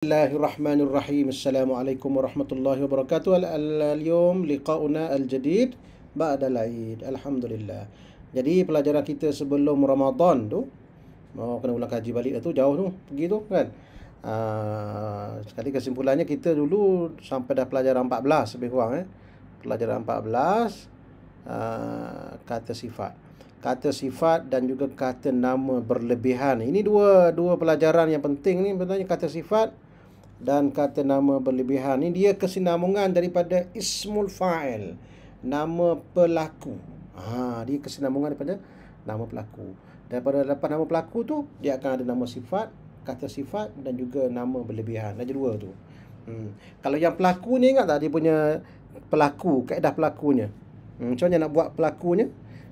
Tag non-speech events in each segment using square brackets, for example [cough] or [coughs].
الله الرحمن الرحيم السلام عليكم ورحمة الله وبركاته al-jadid. الجديد بعد العيد الحمد jadi pelajaran kita sebelum Ramadan tu mau oh, kena ulang kaji balik tu jauh tu pergi tu kan uh, sekali kesimpulannya kita dulu sampai dah pelajaran 14 lebih kurang eh pelajaran 14 uh, ah, kata sifat kata sifat dan juga kata nama berlebihan ini dua dua pelajaran yang penting ni sebenarnya kata sifat dan kata nama berlebihan ni dia kesinambungan daripada ismul fa'il nama pelaku ha dia kesinambungan daripada nama pelaku daripada dapat nama pelaku tu dia akan ada nama sifat kata sifat dan juga nama berlebihan ada dua tu hmm. kalau yang pelaku ni ingat tak dia punya pelaku kaedah pelakunya hmm, macam mana nak buat pelakunya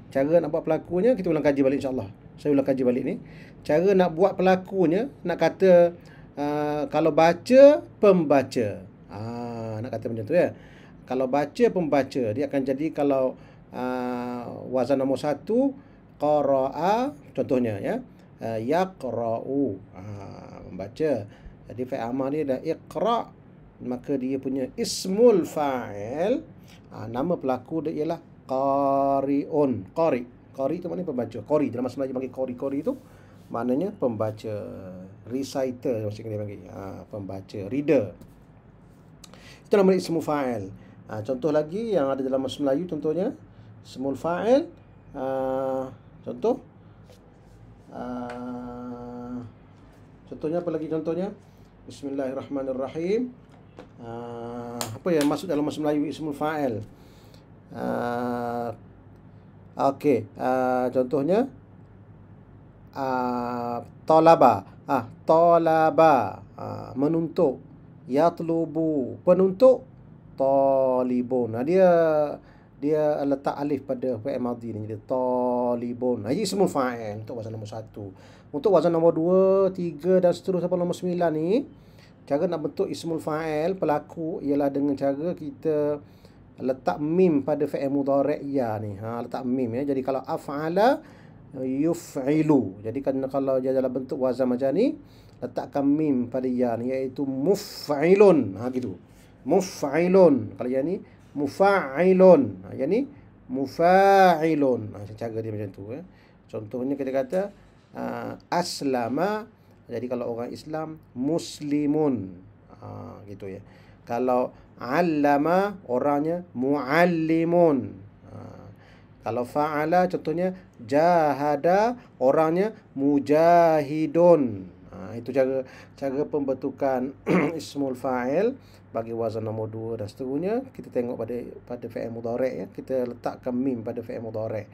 cara nak buat pelakunya kita ulang kaji balik insyaallah saya ulang kaji balik ni cara nak buat pelakunya nak kata Ah, kalau baca pembaca ah nak kata macam tu ya kalau baca pembaca dia akan jadi kalau uh, wazan nombor satu qaraa contohnya ya uh, yaqrau ah membaca jadi fi'il amar ni dah iqra maka dia punya ismul fa'il ah, nama pelaku dia ialah qariun qari qari tu maknanya pembaca qari dalam bahasa Melayu panggil qari qari tu maknanya pembaca reciter macam dia panggil ha, pembaca reader itu nama ismu fa'il ha, ah, contoh lagi yang ada dalam bahasa Melayu contohnya ismul fa'il ha, ah, contoh ha, contohnya apa lagi contohnya bismillahirrahmanirrahim ha, apa yang masuk dalam bahasa Melayu ismul fa'il ha, Okey, uh, contohnya uh, talaba ah talaba uh, ah, menuntut yatlubu penuntut talibun nah, dia dia letak alif pada fi'il madhi ni jadi talibun ha ah, ismul fa'il untuk wazan nombor 1 untuk wazan nombor 2 3 dan seterusnya sampai nombor 9 ni cara nak bentuk ismul fa'il pelaku ialah dengan cara kita letak mim pada fi'il mudhari' ya ni ha letak mim ya jadi kalau af'ala yuf'ilu jadi kan kalau dia dalam bentuk wazan macam ni letakkan mim pada ya ni iaitu muf'ilun ha gitu muf'ilun kalau yang ni mufa'ilun ha yang ni mufa'ilun ha cara dia macam tu eh. contohnya kita kata uh, aslama jadi kalau orang Islam muslimun ha gitu ya kalau allama orangnya muallimun kalau fa'ala contohnya jahada orangnya mujahidun. Ha, itu cara cara pembentukan [clears throat] ismul fa'il bagi wazan nombor dua dan seterusnya kita tengok pada pada fi'il mudhari' ya. Kita letakkan mim pada fi'il mudhari'.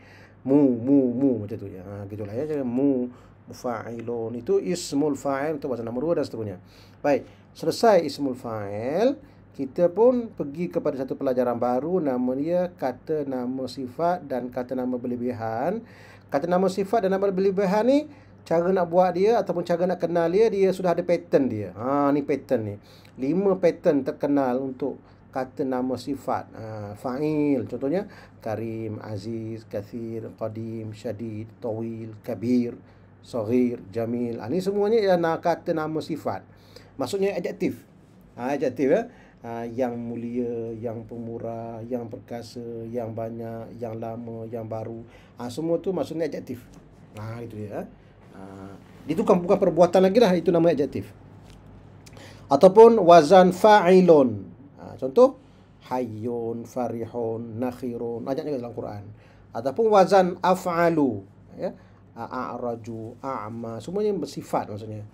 Mu mu mu macam tu ya. Ha gitulah ya cara mu fa'ilun itu ismul fa'il itu wazan nombor dua dan seterusnya. Baik, selesai ismul fa'il kita pun pergi kepada satu pelajaran baru nama dia kata nama sifat dan kata nama berlebihan kata nama sifat dan nama berlebihan ni cara nak buat dia ataupun cara nak kenal dia dia sudah ada pattern dia ha ni pattern ni lima pattern terkenal untuk kata nama sifat ha, fa'il contohnya karim aziz kathir qadim syadid tawil kabir saghir jamil ha, ni semuanya ialah kata nama sifat maksudnya adjektif ha, adjektif ya Ah, yang mulia, yang pemurah, yang perkasa, yang banyak, yang lama, yang baru. Ha, semua tu maksudnya adjektif. Nah, ha, itu dia. Ha. Ha, itu kan bukan perbuatan lagi lah. Itu nama adjektif. Ataupun wazan fa'ilun. Ha, contoh. Hayyun, farihun, nakhirun. Ajak juga dalam Quran. Ataupun wazan af'alu. Ya. A'raju, a'ma. Semuanya bersifat maksudnya.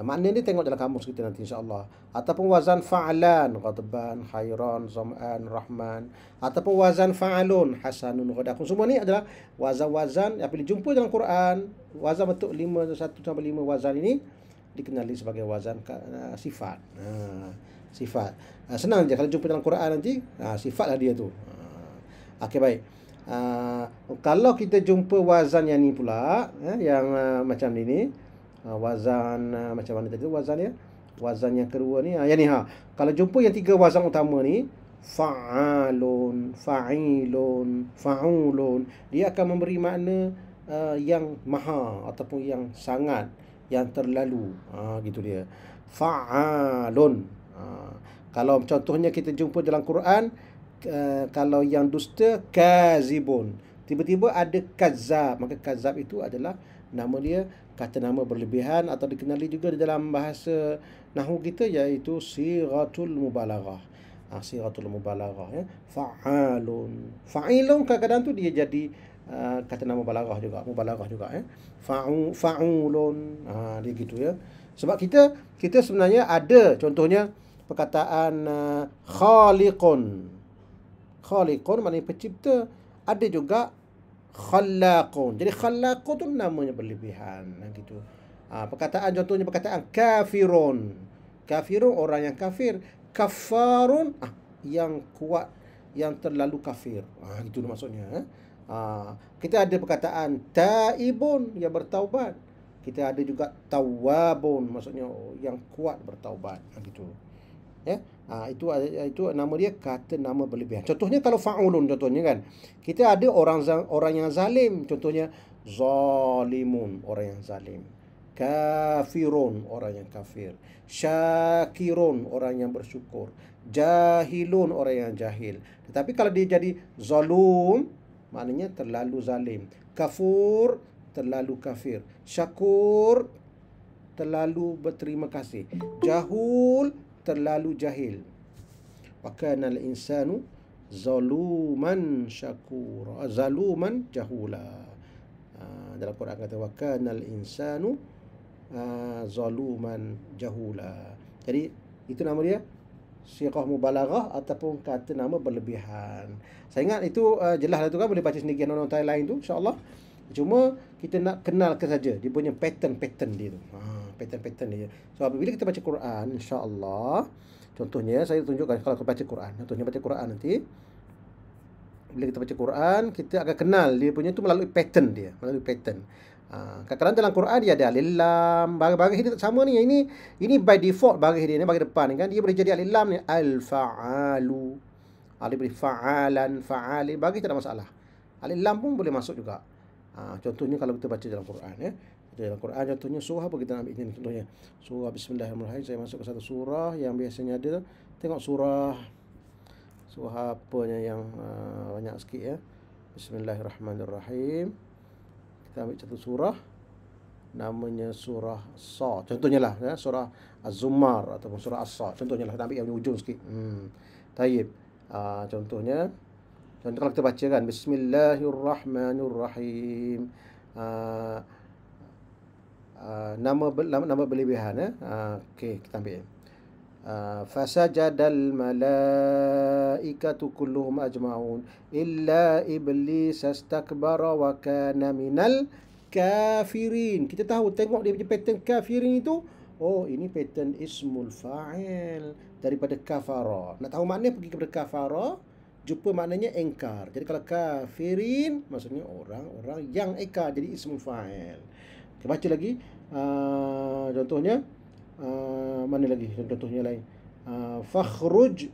Maknanya ni tengok dalam kamus kita nanti insyaAllah Ataupun wazan fa'lan Ghadban, khairan, zam'an, rahman Ataupun wazan fa'alun Hasanun, ghadakun Semua ni adalah wazan-wazan yang boleh jumpa dalam Quran Wazan bentuk lima satu sampai lima wazan ini Dikenali sebagai wazan uh, sifat ha, Sifat uh, Senang je kalau jumpa dalam Quran nanti ha, uh, Sifat dia tu ha, Okey baik uh, Kalau kita jumpa wazan yang ni pula eh, Yang uh, macam ni ni Ah, wazan ah, macam mana tadi tu wazan ya wazan yang kedua ni ha, yang ni ha kalau jumpa yang tiga wazan utama ni fa'alun fa'ilun fa'ulun dia akan memberi makna uh, yang maha ataupun yang sangat yang terlalu ha, gitu dia fa'alun ha, kalau contohnya kita jumpa dalam Quran uh, kalau yang dusta kazibun tiba-tiba ada kazab maka kazab itu adalah nama dia kata nama berlebihan atau dikenali juga di dalam bahasa nahwu kita iaitu siratul mubalaghah ha, siratul mubalaghah ya fa'alun fa'ilun kadang-kadang tu dia jadi uh, kata nama balaghah juga mubalaghah juga ya fa'u fa'ulun ha, dia gitu ya sebab kita kita sebenarnya ada contohnya perkataan uh, khaliqun khaliqun maknanya pencipta ada juga khallaqun. Jadi khallaqun tu namanya berlebihan gitu. Ha, perkataan contohnya perkataan kafirun. Kafirun orang yang kafir. Kafarun ah, yang kuat yang terlalu kafir. Ah ha, gitu maksudnya. Ha, kita ada perkataan taibun yang bertaubat. Kita ada juga tawabun maksudnya yang kuat bertaubat. Ha, gitu ya ha, itu eh, itu nama dia kata nama berlebihan contohnya kalau faulun contohnya kan kita ada orang orang yang zalim contohnya zalimun orang yang zalim kafirun orang yang kafir syakirun orang yang bersyukur jahilun orang yang jahil tetapi kalau dia jadi zalum maknanya terlalu zalim kafur terlalu kafir syakur terlalu berterima kasih jahul terlalu jahil wakana al-insanu zaluman syakura zaluman jahula ha, dalam Quran kata wakana al-insanu ha, zaluman jahula jadi itu nama dia siqah mubalaghah ataupun kata nama berlebihan saya ingat itu uh, jelas lah tu kan boleh baca sendiri kan orang lain tu insyaAllah cuma kita nak kenalkan saja dia punya pattern-pattern dia tu haa pattern-pattern dia. So apabila kita baca Quran, insya-Allah contohnya saya tunjukkan kalau kita baca Quran, contohnya baca Quran nanti bila kita baca Quran, kita akan kenal dia punya tu melalui pattern dia, melalui pattern. Ah, kadang-kadang dalam Quran dia ada alif lam, baris-baris dia tak sama ni. Ini ini by default baris dia ni bagi depan ni kan. Dia boleh jadi alif lam ni al-fa'alu. Alif boleh fa'alan, fa'ali, baris tak ada masalah. Alif lam pun boleh masuk juga. Ha, contohnya kalau kita baca dalam Quran ya. Itu dalam Quran contohnya surah apa kita nak ambil ini contohnya. Surah Bismillahirrahmanirrahim saya masuk ke satu surah yang biasanya ada tengok surah surah apanya yang uh, banyak sikit ya. Bismillahirrahmanirrahim. Kita ambil satu surah namanya surah Sa. Contohnya lah ya surah Az-Zumar ataupun surah As-Sa. Contohnya lah kita ambil yang di ujung sikit. Hmm. Tayyib. Uh, ah, contohnya contoh kalau kita baca kan Bismillahirrahmanirrahim. Uh, Ah, nama nama, nama berlebihan eh. Uh, Okey, kita ambil. Uh, Fasajadal malaikatu kulluhum ajma'un illa iblis astakbara wa kana minal kafirin. Kita tahu tengok dia punya pattern kafirin itu. Oh, ini pattern ismul fa'il daripada kafara. Nak tahu makna pergi kepada kafara? Jumpa maknanya engkar. Jadi kalau kafirin, maksudnya orang-orang yang engkar. Jadi ismul fa'il. Saya baca lagi uh, contohnya uh, mana lagi contohnya lain. Uh, fakhruj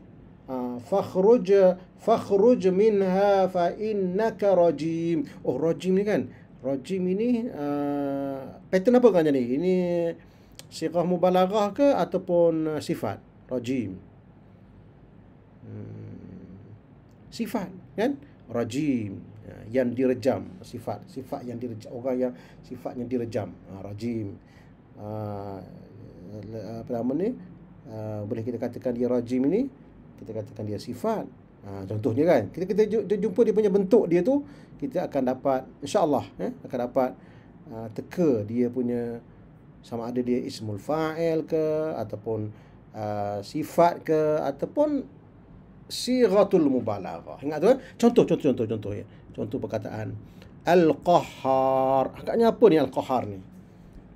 uh, fakhruj fakhruj minha fa innaka rajim. Oh rajim ni kan. Rajim ini uh, pattern apa kan ni? Ini sirah mubalaghah ke ataupun uh, sifat? Rajim. Hmm. Sifat kan? Rajim. Ya, yang direjam sifat sifat yang direjam orang yang sifatnya direjam ha, rajim ha, apa nama ni ha, boleh kita katakan dia rajim ini kita katakan dia sifat contohnya kan kita kita jumpa dia punya bentuk dia tu kita akan dapat insyaallah eh, akan dapat teka dia punya sama ada dia ismul fa'il ke ataupun uh, sifat ke ataupun sighatul mubalaghah ingat tu kan? contoh contoh contoh contoh ya Contoh perkataan Al-Qahar Agaknya apa ni Al-Qahar ni?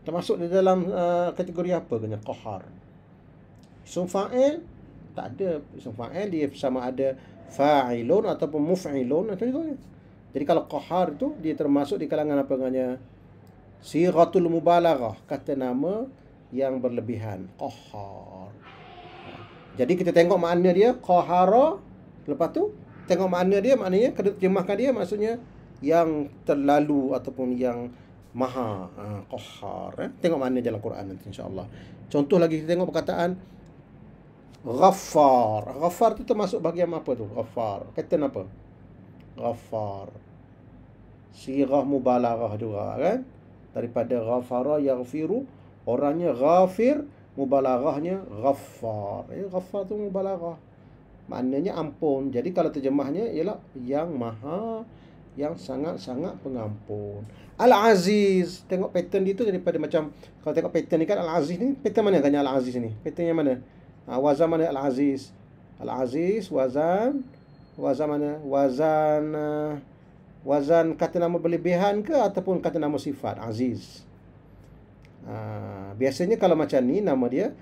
Termasuk di dalam uh, kategori apa kena Qahar Isum fa'il Tak ada isum fa'il Dia sama ada fa'ilun ataupun muf'ilun atau Jadi kalau Qahar tu Dia termasuk di kalangan apa namanya Sigatul Mubalaghah Kata nama yang berlebihan Qahar Jadi kita tengok makna dia Qahara Lepas tu tengok makna dia maknanya kena terjemahkan dia maksudnya yang terlalu ataupun yang maha ha, qahar eh? tengok makna dalam Quran nanti Insya Allah. contoh lagi kita tengok perkataan ghaffar ghaffar tu termasuk bahagian apa tu ghaffar pattern apa ghaffar sirah mubalaghah juga kan daripada ghafara yaghfiru orangnya ghafir mubalaghahnya ghaffar ya eh, ghaffar tu mubalaghah maknanya ampun. Jadi kalau terjemahnya ialah yang maha yang sangat-sangat pengampun. Al-Aziz. Tengok pattern dia tu daripada macam kalau tengok pattern ni kan Al-Aziz ni pattern mana kan Al-Aziz ni? Pattern yang mana? Ha, wazan mana Al-Aziz? Al-Aziz wazan wazan mana? Wazan eh, wazan kata nama berlebihan ke ataupun kata nama sifat Aziz. Ha, biasanya kalau macam ni nama dia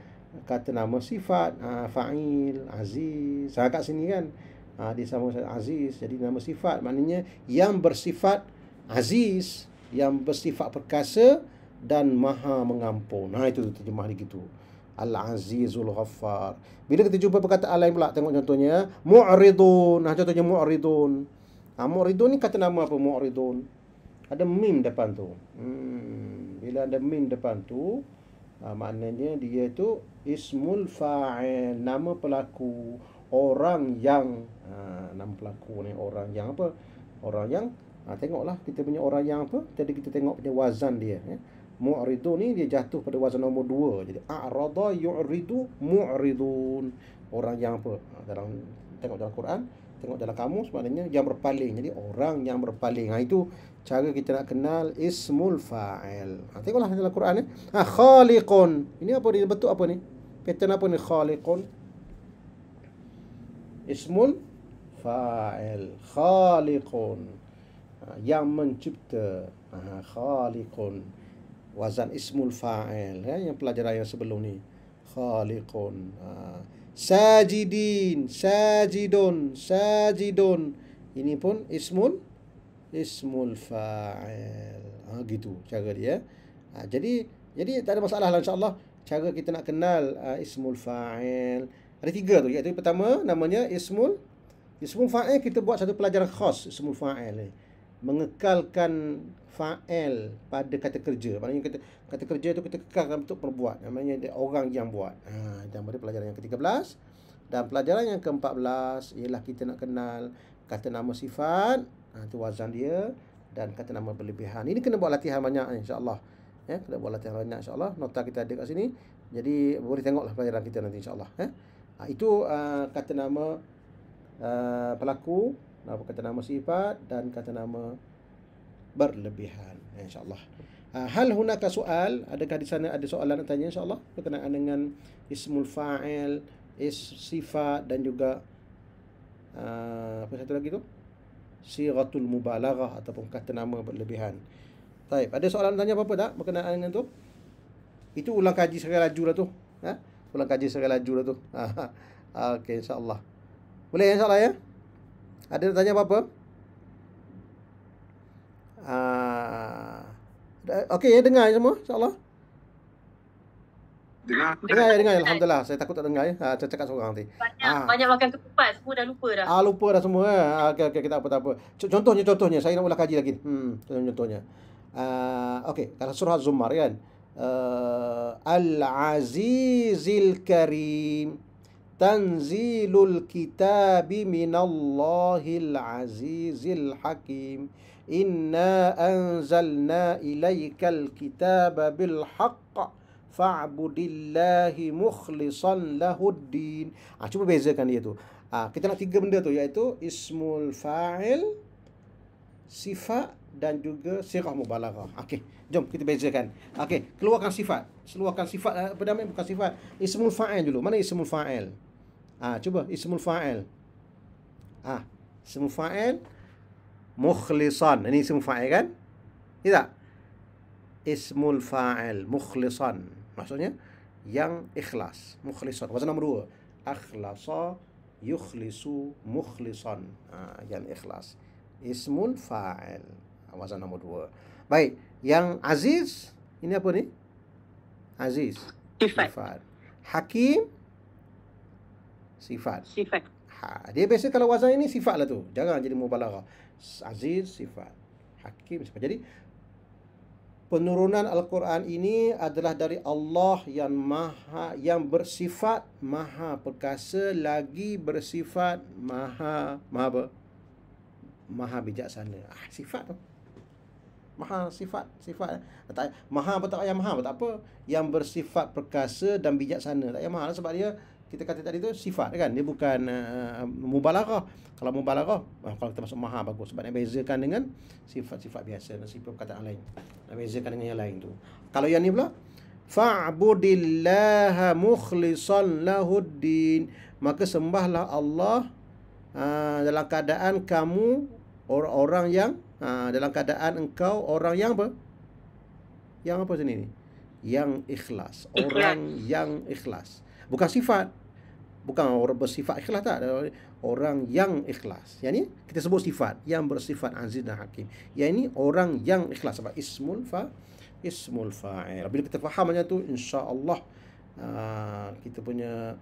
kata nama sifat uh, fa'il aziz saya ah, kat sini kan uh, dia sama aziz jadi nama sifat maknanya yang bersifat aziz yang bersifat perkasa dan maha mengampun nah itu terjemah dia gitu al azizul ghaffar bila kita jumpa perkataan lain pula tengok contohnya mu'ridun nah contohnya mu'ridun ha, nah, mu'ridun ni kata nama apa mu'ridun ada mim depan tu hmm, bila ada mim depan tu uh, maknanya dia tu ismul fa'il nama pelaku orang yang ha, nama pelaku ni orang yang apa orang yang ha, tengoklah kita punya orang yang apa jadi kita tengok punya wazan dia ya mu'ridu ni dia jatuh pada wazan nombor dua jadi a'rada yu'ridu mu'ridun orang yang apa ha, dalam tengok dalam Quran tengok dalam kamus maknanya yang berpaling jadi orang yang berpaling ha, itu cara kita nak kenal ismul fa'il ha, tengoklah dalam Quran ni ya. ha, khaliqun ini apa dia betul apa ni Kata apa ni khaliqun? Ismul fa'il. Khaliqun. Ah, yang mencipta. Ah, khaliqun. Wazan ismul fa'il. Ya, yang pelajaran yang sebelum ni. Khaliqun. Ah, sajidin. Sajidun. Sajidun. Ini pun ismul. Ismul fa'il. Ha, gitu cara dia. Ha, jadi jadi tak ada masalah lah insyaAllah cara kita nak kenal uh, ismul fa'il. Ada tiga tu. Iaitu pertama namanya ismul ismul fa'il kita buat satu pelajaran khas ismul fa'il ni. Mengekalkan fa'il pada kata kerja. Maknanya kata kata kerja tu kita kekalkan untuk perbuatan, Namanya orang yang buat. Ha, dan pada pelajaran yang ke-13 dan pelajaran yang ke-14 ialah kita nak kenal kata nama sifat, ha, tu wazan dia dan kata nama berlebihan. Ini kena buat latihan banyak insya-Allah ya kena buat latihan insya Allah nota kita ada kat sini jadi boleh tengoklah pelajaran kita nanti insyaallah ya ha, itu uh, kata nama uh, pelaku apa kata nama sifat dan kata nama berlebihan ya, insya Allah. ha, hal hunaka soal adakah di sana ada soalan nak tanya Allah berkenaan dengan ismul fa'il is sifat dan juga uh, apa satu lagi tu siratul mubalaghah ataupun kata nama berlebihan Taib. Ada soalan tanya apa-apa tak berkenaan dengan tu? Itu ulang kaji secara laju lah tu. Ha? Ulang kaji secara laju lah tu. Ha, ha. Okey, insyaAllah. Boleh ya, insyaAllah ya? Ada nak tanya apa-apa? Ha. Okey, ya, dengar ya semua insyaAllah. Dengar. Dengar ya, dengar ya. Alhamdulillah. Saya takut tak dengar ya. Ha, saya cakap seorang nanti. Banyak, ha. banyak makan ketupat. Semua dah lupa dah. Ah, ha, lupa dah semua. Ya. Ha, okey, okey. Kita apa-apa. Contohnya, contohnya. Saya nak ulang kaji lagi. Hmm, contohnya. contohnya. Ah, okey dalam surah az-zumar kan uh, al-azizil karim tanzilul kitabi minallahil azizil hakim inna anzalna ilaykal kitaba bil haqq fa'budillahi mukhlishan lahuddin ah cuba bezakan dia tu ah kita nak tiga benda tu iaitu ismul fa'il sifat dan juga sirah mubalaghah. Okey, jom kita bezakan. Okey, keluarkan sifat. Keluarkan sifat eh, apa nama bukan sifat. Ismul fa'il dulu. Mana ismul fa'il? Ah, ha, cuba ismul fa'il. Ah, ha, ismul fa'il mukhlisan. Ini ismul fa'il kan? Tidak. Ismul fa'il mukhlisan. Maksudnya yang ikhlas. Mukhlisan. Wazan nombor 2. Akhlasa yukhlisu mukhlisan. Ah, ha, yang ikhlas. Ismul fa'il. Awasan nomor dua Baik Yang Aziz Ini apa ni? Aziz Sifat Hakim Sifat Sifat ha, Dia biasa kalau wazan ini sifat lah tu Jangan jadi mubalara Aziz Sifat Hakim Sifat Jadi Penurunan Al-Quran ini adalah dari Allah yang maha yang bersifat maha perkasa lagi bersifat maha maha apa? maha bijaksana. Ah, sifat tu maha sifat sifat tak maha apa tak payah maha apa tak apa yang bersifat perkasa dan bijaksana tak payah maha lah, sebab dia kita kata tadi tu sifat kan dia bukan uh, eh, eh, mubalaghah kalau mubalaghah uh, eh, kalau kita masuk maha bagus sebab dia bezakan dengan sifat-sifat biasa dan sifat perkataan lain nak bezakan dengan yang lain tu kalau yang ni pula fa'budillaha mukhlishan lahuddin maka sembahlah Allah uh, dalam keadaan kamu orang-orang yang ha, dalam keadaan engkau orang yang apa? Yang apa sini ni? Yang ikhlas. Orang ikhlas. yang ikhlas. Bukan sifat. Bukan orang bersifat ikhlas tak? Orang yang ikhlas. Yang ni kita sebut sifat. Yang bersifat aziz dan hakim. Yang ini orang yang ikhlas. Sebab ismul fa ismul fa'il. Bila kita faham macam tu, insyaAllah uh, kita punya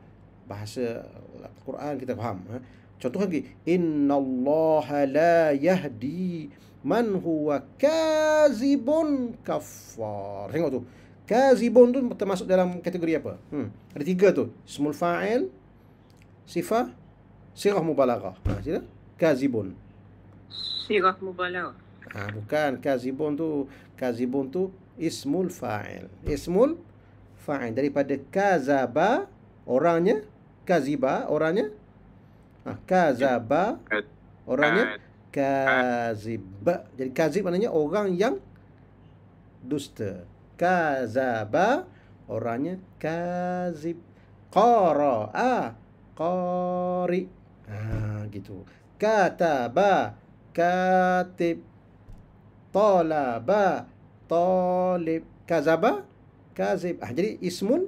bahasa Al-Quran kita faham. Eh? Contoh lagi, Inna Allah la yahdi man huwa kazibun kafar. Tengok tu. Kazibun tu termasuk dalam kategori apa? Hmm. Ada tiga tu. Ismul fa'il, sifah, sirah mubalaghah. Ha, sila. Kazibun. Sirah mubalaghah. Ha, bukan. Kazibun tu. Kazibun tu ismul fa'il. Ismul fa'il. Daripada kazaba, orangnya. Kaziba, orangnya. Kazaba orangnya kazib. Jadi kazib maknanya orang yang dusta. Kazaba orangnya kazib. Qara qari. Ha gitu. Kataba katib. Talaba talib. Kazaba kazib. Ah jadi ismun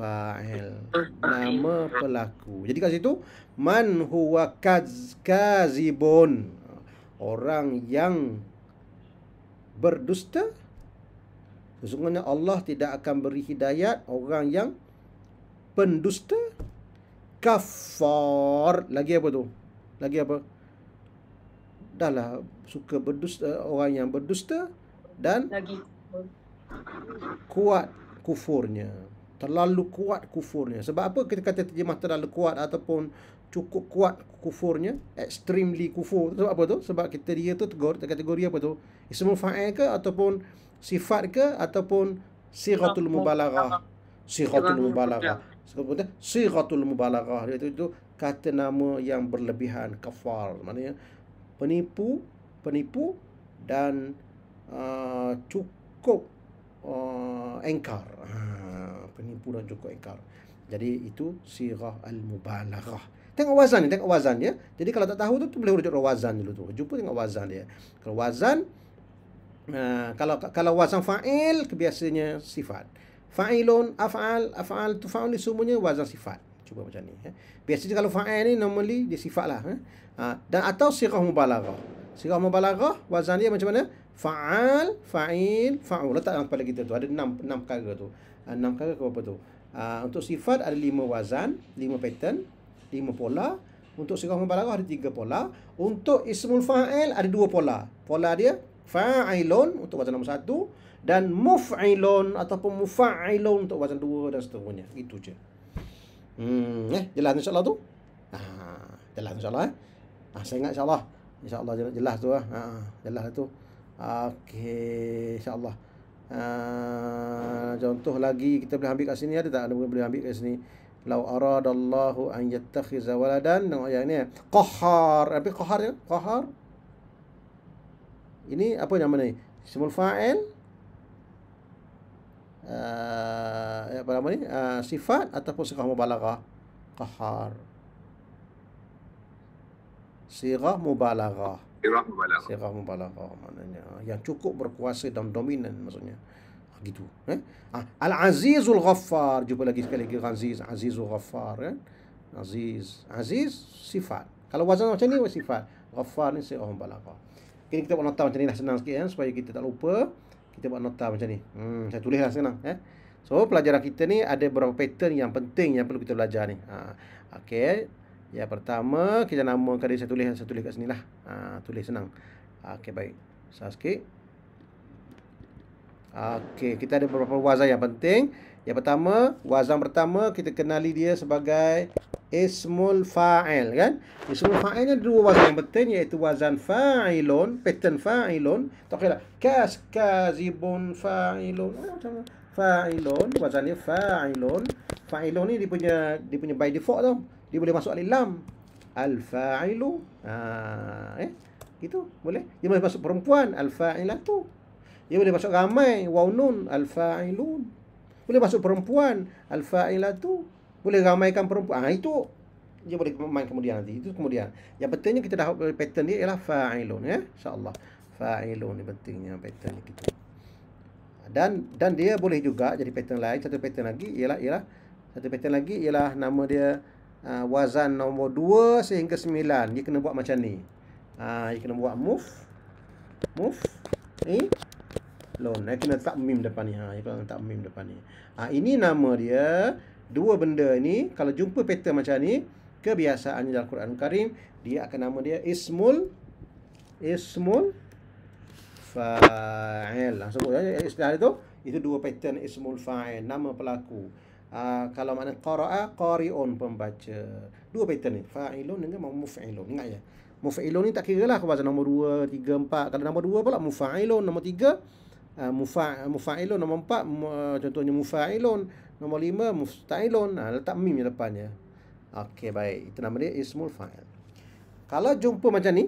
fa'il Nama pelaku Jadi kat situ Man huwa kazibun Orang yang Berdusta Sesungguhnya Allah tidak akan beri hidayat Orang yang Pendusta Kafar Lagi apa tu? Lagi apa? Dah lah, Suka berdusta Orang yang berdusta Dan Lagi Kuat kufurnya terlalu kuat kufurnya sebab apa kita kata terjemah terlalu kuat ataupun cukup kuat kufurnya extremely kufur sebab apa tu sebab kita dia tu tegur kategori apa tu ismu fa'il ke ataupun sifat ke ataupun sighatul mubalaghah sighatul mubalaghah sebutnya sighatul mubalaghah iaitu itu kata nama yang berlebihan kafar maknanya penipu penipu dan uh, cukup uh, engkar ha penipu dan cukup ingkar. Jadi itu sirah al-mubalaghah. Tengok wazan ni, tengok wazan ya. Jadi kalau tak tahu tu, tu boleh rujuk wazan dulu tu. Jumpa tengok wazan dia. Kalau wazan, uh, kalau kalau wazan fa'il, kebiasaannya sifat. Fa'ilun, af'al, af'al, tu fa'il semuanya wazan sifat. Cuba macam ni. Ya. Biasanya kalau fa'il ni, normally dia sifat lah. Eh. Ah, dan atau sirah mubalaghah. Sirah mubalaghah, wazan dia macam mana? Fa'al, fa'il, fa'ul. Letak dalam kepala kita tu. Ada enam, enam perkara tu. Ah, enam kali ke apa tu. Ah, untuk sifat ada lima wazan, lima pattern, lima pola. Untuk sirah mubalaghah ada tiga pola. Untuk ismul fa'il ada dua pola. Pola dia fa'ilun untuk wazan nombor satu dan muf'ilun ataupun mufa'ilun untuk wazan dua dan seterusnya. Itu je. Hmm, eh, jelas insya-Allah tu? Ha, jelas insya-Allah. Eh? Ha, saya ingat insya-Allah. Insya-Allah eh? jelas tu ah. Ha, jelas tu. Okey, insya-Allah. Okay, insya Ah, contoh lagi kita boleh ambil kat sini ada tak? Anda boleh ambil kat sini. Lau aradallahu an yattakhiza waladan. Tengok yang ni. Eh. Qahar. Apa qahar ya? Qahar. Ini apa nama ni? Ismul fa'il. Uh, apa nama ni? Ah, sifat ataupun sikah mubalaghah. Qahar. Sifat mubalaghah. Sirah mubalaghah. Sirah mubalaghah maknanya yang cukup berkuasa dan dominan maksudnya. Ha, gitu. Eh? Ha, Al-Azizul Ghaffar. Jumpa lagi sekali lagi. Aziz. Azizul Ghaffar. Eh? Aziz. Aziz. Sifat. Kalau wazan macam ni, sifat. Ghaffar ni sirah mubalaghah. Kini kita buat nota macam ni lah. Senang sikit. Eh? Supaya kita tak lupa. Kita buat nota macam ni. Hmm, saya tulis lah senang. Eh? So, pelajaran kita ni ada beberapa pattern yang penting yang perlu kita belajar ni. Ha. Okay. Ya pertama kita namakan dia satu tulis satu tulis kat sinilah. Ha tulis senang. Okey baik. Sat sikit. Okey, kita ada beberapa wazan yang penting. Yang pertama, wazan pertama kita kenali dia sebagai ismul fa'il kan? Ismul fa'il ada dua wazan yang penting iaitu wazan fa'ilun, pattern fa'ilun. kira kas kazibun fa'ilun. Eh, fa'ilun, wazan dia fa'ilun. Fa'ilun ni dia punya dia punya by default tau dia boleh masuk alif lam al fa'ilu ha eh itu boleh dia boleh masuk perempuan al fa'ilatu dia boleh masuk ramai waw nun al fa'ilun boleh masuk perempuan al fa'ilatu boleh ramaikan perempuan ha itu dia boleh main kemudian nanti itu kemudian yang pentingnya kita dah pattern dia ialah fa'ilun ya eh? insyaallah fa'ilun ni pentingnya pattern kita dan dan dia boleh juga jadi pattern lain satu pattern lagi ialah ialah satu pattern lagi ialah nama dia uh, wazan nombor 2 sehingga 9 dia kena buat macam ni uh, dia kena buat move move ni loan dia kena letak mim depan ni ha dia kena letak mim depan ni ha, ini nama dia dua benda ni kalau jumpa pattern macam ni kebiasaan dalam Quran Karim dia akan nama dia ismul ismul fa'il langsung ha, ya istilah itu itu dua pattern ismul fa'il nama pelaku Ha, kalau makna qara'a qari'un pembaca. Dua pattern ni, fa'ilun dengan muf'ilun. Ingat ya. Muf'ilun ni tak kira lah kepada nombor 2, 3, 4. Kalau nombor 2 pula muf'ilun, nombor 3 Uh, ha, mufa, mufa'ilun nombor empat uh, Contohnya mufa'ilun Nombor lima mufta'ilun uh, Letak mim je depannya Okey baik Itu nama dia ismul fa'il Kalau jumpa macam ni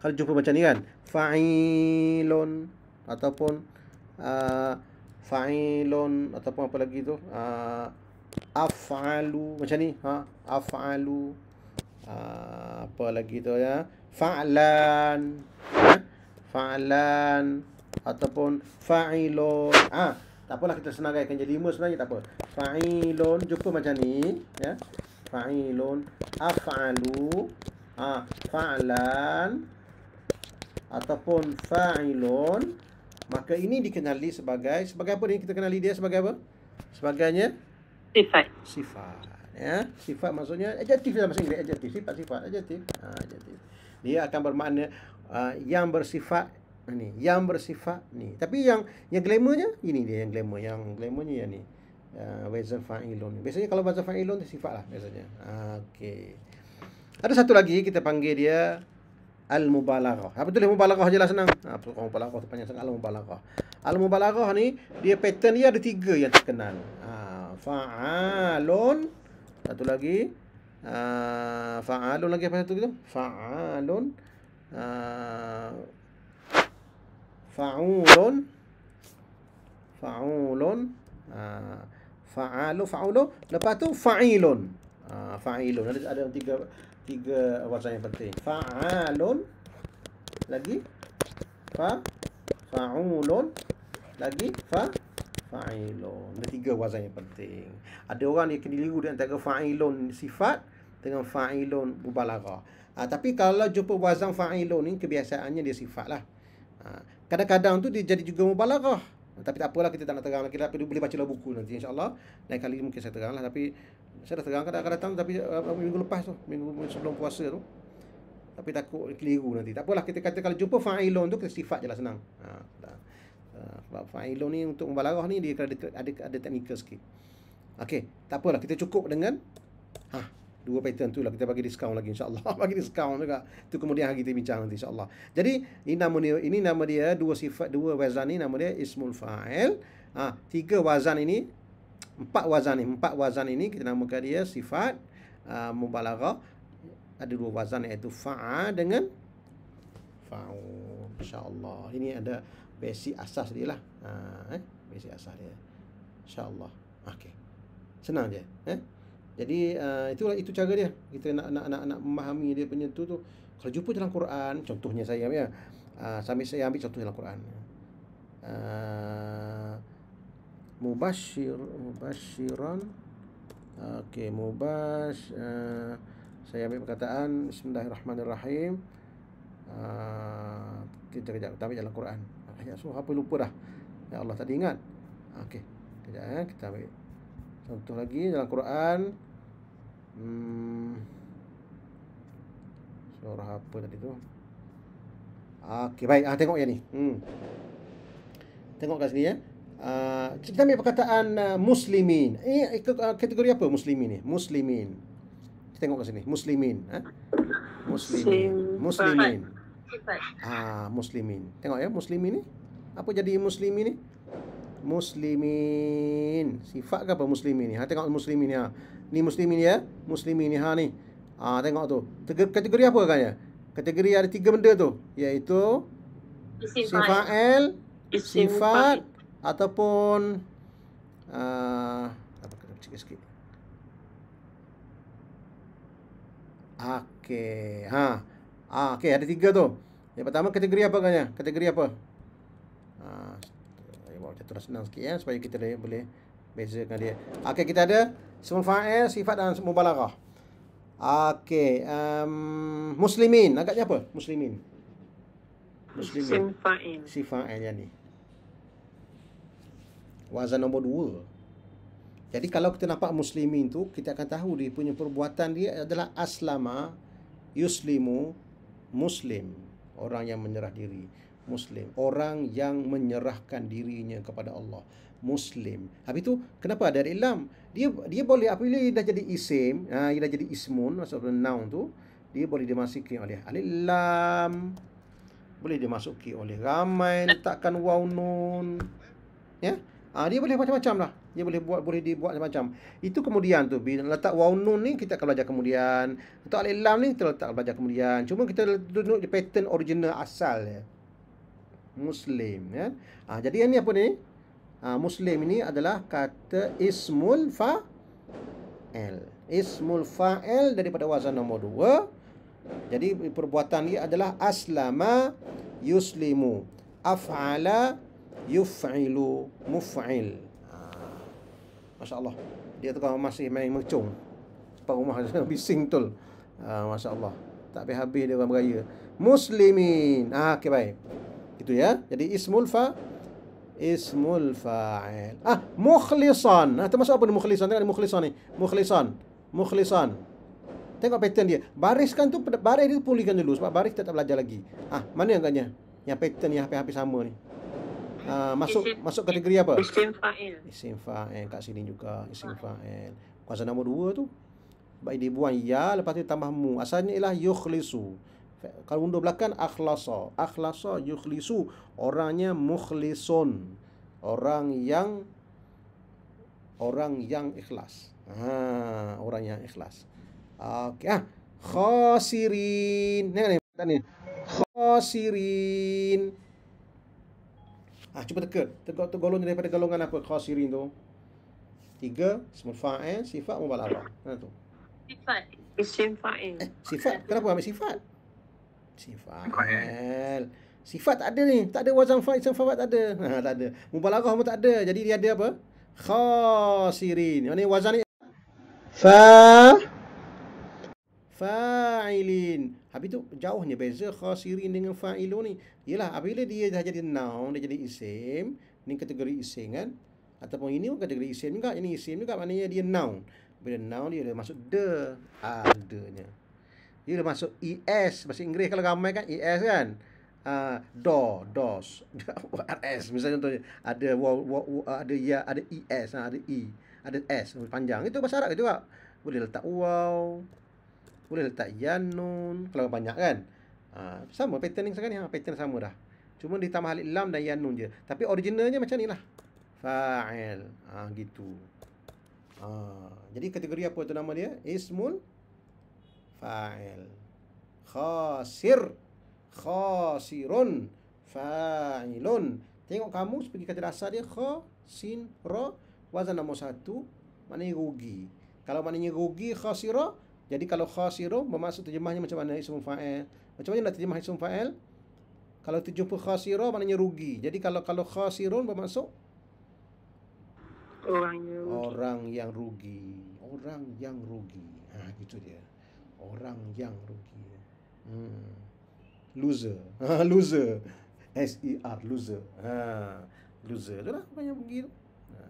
Kalau jumpa macam ni kan Fa'ilun Ataupun uh, fa'ilun ataupun apa lagi tu uh, af'alu macam ni ha af'alu uh, apa lagi tu ya fa'lan ha? fa'lan ataupun fa'ilun ah ha. tak apalah kita senaraikan jadi 5 sebenarnya tak apa fa'ilun jumpa macam ni ya fa'ilun af'alu ah ha. fa'lan ataupun fa'ilun maka ini dikenali sebagai sebagai apa ini kita kenali dia sebagai apa sebagainya sifat sifat ya sifat maksudnya adjektif dalam bahasa Inggeris adjektif sifat sifat adjektif ha, adjektif dia akan bermakna uh, yang bersifat ni yang bersifat ni tapi yang yang glamournya ini dia yang glamour yang glamournya yang ni uh, ha, wazan fa'ilun biasanya kalau wazan fa'ilun sifat lah biasanya ha, okey ada satu lagi kita panggil dia Al-Mubalaghah. Apa tulis Mubalaghah je lah senang. Ha, apa ha, Mubalaghah tu panjang sangat Al-Mubalaghah. Al-Mubalaghah ni, dia pattern dia ada tiga yang terkenal. Ha, fa'alun. Satu lagi. Uh, fa'alun lagi apa satu gitu? Fa'alun. Uh, fa'ulun. Fa'ulun. Uh, fa'alu, fa'ulu. Lepas tu, fa'ilun. Uh, fa'ilun. Ada, ada tiga tiga wazan yang penting fa'alun lagi fa fa'ulun lagi fa fa'ilun ada tiga wazan yang penting ada orang yang keliru dengan antara fa'ilun sifat dengan fa'ilun mubalaghah ha, tapi kalau jumpa wazan fa'ilun ni kebiasaannya dia sifat lah ah, kadang-kadang tu dia jadi juga mubalaghah tapi tak apalah kita tak nak terang lagi lah. Tapi boleh baca lah buku nanti insyaAllah Lain kali mungkin saya terang lah Tapi saya dah terang kadang-kadang datang Tapi uh, uh, minggu lepas tu Minggu sebelum puasa tu Tapi takut keliru nanti Tak apalah kita kata kalau jumpa fa'ilon tu Kita sifat je lah senang ha, dah. Uh, ni untuk membalarah ni Dia ada, ada, ada teknikal sikit Okey, tak apalah kita cukup dengan Ha, dua pattern tu lah kita bagi diskaun lagi insyaallah [laughs] bagi diskaun juga tu kemudian hari kita bincang nanti insyaallah jadi ini nama dia ini nama dia dua sifat dua wazan ni nama dia ismul fa'il ha, tiga wazan ini empat wazan ni empat wazan ini kita namakan dia sifat uh, mubalaghah ada dua wazan iaitu fa'a dengan fa'ul insyaallah ini ada basic asas dia lah ha, eh basic asas dia insyaallah okey senang je eh jadi uh, itulah itu cara dia. Kita nak nak nak nak memahami dia punya tu tu. Kalau jumpa dalam Quran, contohnya saya ya. Uh, sambil saya ambil contoh dalam Quran. Uh, mubashir mubashiran. Okey, mubash uh, saya ambil perkataan bismillahirrahmanirrahim. Ah uh, kita kita tapi dalam Quran. Ayat surah apa lupa dah. Ya Allah tak ingat. Okey. Kejap eh kita ambil satu lagi dalam Quran hmm, Surah apa tadi tu Okey baik ah, Tengok yang ni hmm. Tengokkan sekali ya uh, Kita ambil perkataan uh, Muslimin Ini eh, kategori apa Muslimin ni Muslimin Kita tengokkan sini Muslimin eh? Muslimin Muslimin Ah Muslimin Tengok ya Muslimin ni Apa jadi Muslimin ni muslimin sifat ke apa muslimin ni ha tengok muslimin ni ha ni muslimin ya muslimin ni ha ni ha tengok tu kategori apa katanya kategori ada tiga benda tu iaitu sifat, fa'il sifat ataupun uh, apa kena cek sikit okey ha ah, okey ada tiga tu yang pertama kategori apa katanya kategori apa ah, satu senang sikit ya supaya kita dah, boleh bezakan dia. Okey kita ada semua fa'il sifat dan semua balaghah. Okey, um, muslimin agaknya apa? Muslimin. Muslimin. Sifat fa'il. Sifat ni. Wazan nombor dua. Jadi kalau kita nampak muslimin tu, kita akan tahu dia punya perbuatan dia adalah aslama, yuslimu, muslim. Orang yang menyerah diri. Muslim Orang yang menyerahkan dirinya kepada Allah Muslim Habis tu kenapa dari ilam Dia dia boleh apabila dia dah jadi isim ha, Dia dah jadi ismun Maksudnya noun tu Dia boleh dimasuki oleh alilam Boleh dimasuki oleh ramai Letakkan wawnun Ya ha, Dia boleh macam-macam lah dia boleh buat boleh dibuat macam macam itu kemudian tu bila letak waw nun ni kita akan belajar kemudian letak alilam ni kita letak belajar kemudian cuma kita duduk di pattern original asal ya. Muslim ya. ha, Jadi ini apa ni ha, Muslim ini adalah kata Ismul fa'el Ismul fa'el daripada wazan nombor dua Jadi perbuatan ini adalah Aslama yuslimu Af'ala yuf'ilu muf'il ah, Masya Allah Dia tu kalau masih main mercung Sepang rumah [laughs] bising tu ha, Masya Allah Tak habis-habis dia orang beraya Muslimin ha, Okay baik gitu ya jadi ismul fa ismul fa'il ah mukhlisan nah termasuk apa ni mukhlisan tengok ni mukhlisan ni mukhlisan mukhlisan tengok pattern dia bariskan tu baris dia pulihkan dulu sebab baris kita tak belajar lagi ah mana yang katanya yang pattern yang hampir-hampir sama ni Uh, masuk isim, masuk kategori apa? Isim fa'il. Isim fa'il kat sini juga isim fa'il. Kuasa nombor dua tu. Baik dibuang ya lepas tu tambah mu. Asalnya ialah yukhlisu kalau mundur belakang akhlasa akhlasa yukhlisu orangnya mukhlison orang yang orang yang ikhlas ah orang yang ikhlas okay ah khasirin ni ni ini khosirin ah cuba teka tengok tu daripada golongan apa khosirin tu tiga sifat fa'il sifat mubalaghah mana tu sifat isim eh, sifat kenapa ambil sifat Sifat. Sifat tak ada ni. Tak ada wazan fa'il, isim fa'il tak ada. [laughs] Ha, tak ada. Mubalaghah pun tak ada. Jadi dia ada apa? Khasirin. ini wazan ni. Fa. Fa'ilin. Habis tu jauhnya beza khasirin dengan fa'ilu ni. Yelah, apabila dia dah jadi noun, dia jadi isim. Ni kategori isim kan? Ataupun ini pun kategori isim juga. Ini isim juga maknanya dia noun. Bila noun dia, dia masuk de. Adanya. Ah, dia masuk ES bahasa Inggeris kalau ramai kan ES kan. Uh, ah, do, dos, [laughs] RS misalnya contohnya ada wo, wo, wo, ada ya ada ES ha, ada I e, ada S panjang itu bahasa Arab kak boleh letak wow boleh letak yanun kalau banyak kan uh, sama pattern yang sekarang ni ha, pattern sama dah cuma ditambah alif lam dan yanun je tapi originalnya macam ni lah fa'il ha, gitu uh, jadi kategori apa tu nama dia ismul fa'il khasir khasirun fa'ilun tengok kamu pergi kata dasar dia kha sin ra wazan nombor satu maknanya rugi kalau maknanya rugi khasira jadi kalau khasira bermaksud terjemahnya macam mana isim fa'il macam mana nak terjemah isim fa'il kalau terjumpa khasira maknanya rugi jadi kalau kalau khasirun bermaksud orang yang rugi. orang yang rugi orang ha gitu dia orang yang rugi. Hmm. Loser. [laughs] Ha, loser. S E R loser. Ha. Loser tu lah banyak rugi. Tu. Ha.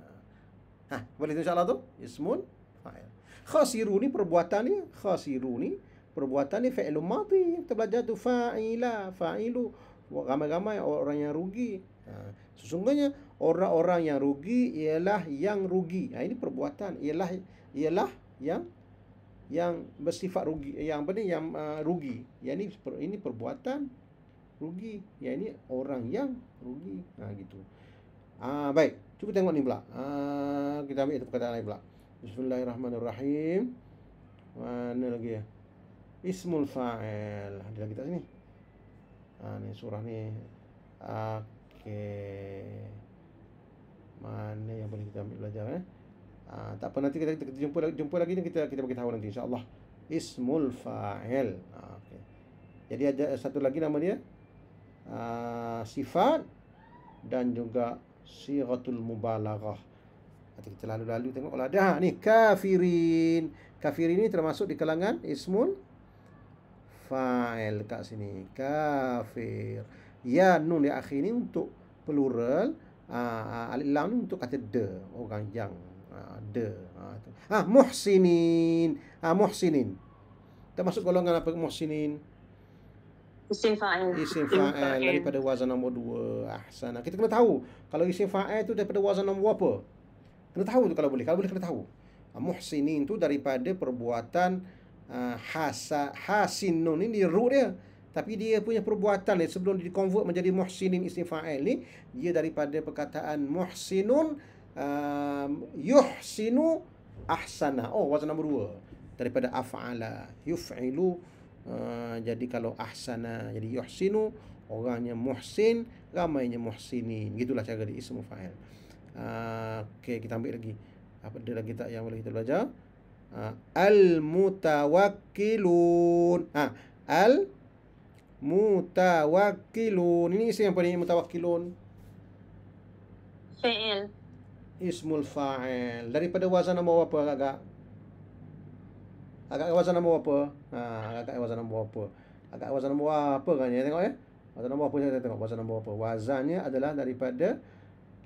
ha, boleh insya-Allah tu? Ismun fa'il. Khasiru ni perbuatan dia, khasiru ni perbuatan ni fi'il madhi. Kita belajar tu fa'ila, fa'ilu. Ramai-ramai orang yang rugi. Ha. Sesungguhnya orang-orang yang rugi ialah yang rugi. Ha. ini perbuatan ialah ialah yang yang bersifat rugi yang apa ni yang uh, rugi yang ini ini perbuatan rugi yang ini orang yang rugi ha gitu ah ha, baik cuba tengok ni pula ha, kita ambil itu perkataan lain pula bismillahirrahmanirrahim mana lagi ya ismul fa'il ada lagi tak sini ha, ni surah ni okey mana yang boleh kita ambil belajar eh Ha, tak apa nanti kita, kita, kita jumpa lagi jumpa lagi kita kita bagi tahu nanti insyaallah. Ismul fa'il. Ha, okay. Jadi ada satu lagi nama dia ha, sifat dan juga sighatul mubalaghah. Nanti kita lalu-lalu tengok kalau ada ha, ni kafirin. Kafirin ni termasuk di kalangan ismul fa'il kat sini. Kafir. Ya nun di akhir ni untuk plural. Ha, ha lam ni untuk kata de. Orang yang Ah, ada. Ha, ha muhsinin. Ha, muhsinin. Termasuk golongan apa muhsinin? Isim fa'il. Isim fa'il daripada wazan nombor dua. Ahsana. Kita kena tahu kalau isim fa'il itu daripada wazan nombor apa. Kena tahu tu kalau boleh. Kalau boleh kena tahu. Ha, muhsinin tu daripada perbuatan uh, hasa, hasinun. Ini root dia. Tapi dia punya perbuatan ni sebelum dia convert menjadi muhsinin isim fa'il ni. Dia daripada perkataan Muhsinun um, yuhsinu ahsana oh wazan nombor 2 daripada afala yufilu uh, jadi kalau ahsana jadi yuhsinu orangnya muhsin ramainya muhsinin gitulah cara dia ismu fa'il uh, okey kita ambil lagi apa ada lagi tak yang boleh kita belajar uh, al mutawakkilun ha al mutawakkilun ini isim apa ni mutawakkilun ismul fa'il daripada wazan nombor berapa agak-agak agak wazan nombor berapa ha agak wazan nombor berapa agak wazan nombor berapa kan ya tengok ya wazan nombor apa saya tengok wazan nombor berapa wazannya adalah daripada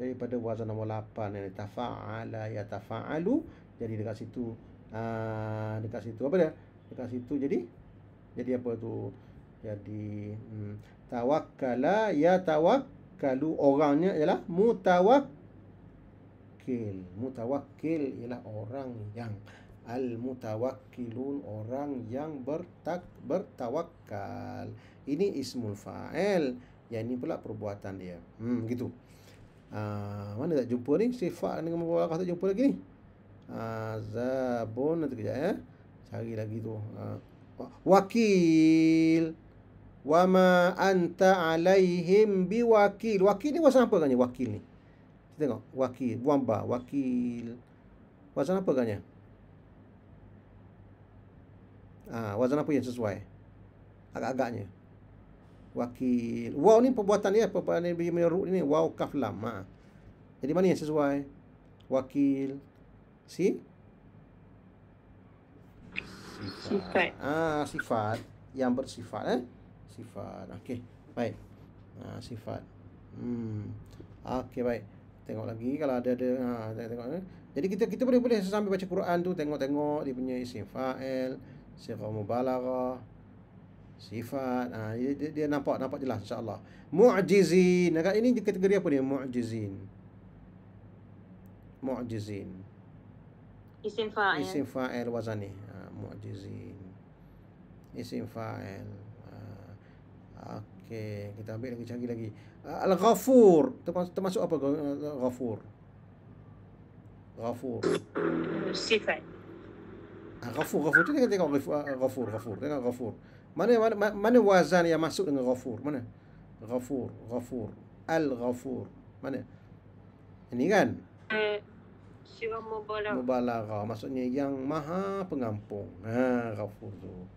daripada wazan nombor 8 yang tafa'ala ya tafa'alu jadi dekat situ ha, dekat situ apa dia dekat situ jadi jadi apa tu jadi hmm, tawakkala ya tawakkalu orangnya ialah mutawak mutawakkil mutawakkil ialah orang yang al mutawakkilun orang yang bertak bertawakal ini ismul fa'il yang ini pula perbuatan dia hmm gitu uh, mana tak jumpa ni sifat dengan mubalaghah tak jumpa lagi ni azabun ah, nanti kejap ya cari lagi tu uh, wakil wama anta alaihim biwakil wakil ni pasal apa ni. wakil ni kita tengok wakil Buamba wakil Wazan apa agaknya? Ah, ha, wazan apa yang sesuai? Agak-agaknya. Wakil. Wow ni perbuatan dia perbuatan ni bagi meruk ni wow kaf lam. Ha. Jadi mana yang sesuai? Wakil. Si? Sifat. Ah, ha, sifat yang bersifat eh. Sifat. Okey. Baik. Ah, ha, sifat. Hmm. Okey, baik tengok lagi kalau ada ada ha tengok, tengok eh. jadi kita kita boleh boleh sambil baca Quran tu tengok-tengok dia punya isim fa'il sirah mubalaghah sifat ha, dia, dia, nampak nampak jelas insyaallah mu'jizin agak ini kategori apa ni mu'jizin mu'jizin isim fa'il isim fa'il wazani ha, mu'jizin isim fa'il ha, Okey, kita ambil lagi canggih lagi. Ah, Al-Ghafur. Termasuk, termasuk apa Al-Ghafur? Eh, Ghafur. Sifat. Ghafur, Ghafur. Cuba [coughs] ah, tengok, tengok ah, Ghafur, Ghafur. Tengok Ghafur. Mana, mana, mana wazan yang masuk dengan Ghafur? Mana? Ghafur, Ghafur. Al-Ghafur. Mana? Ini kan? Eh, Syirah Mubalaghah. Mubalaghah. Maksudnya yang maha pengampung. Ha, Ghafur tu.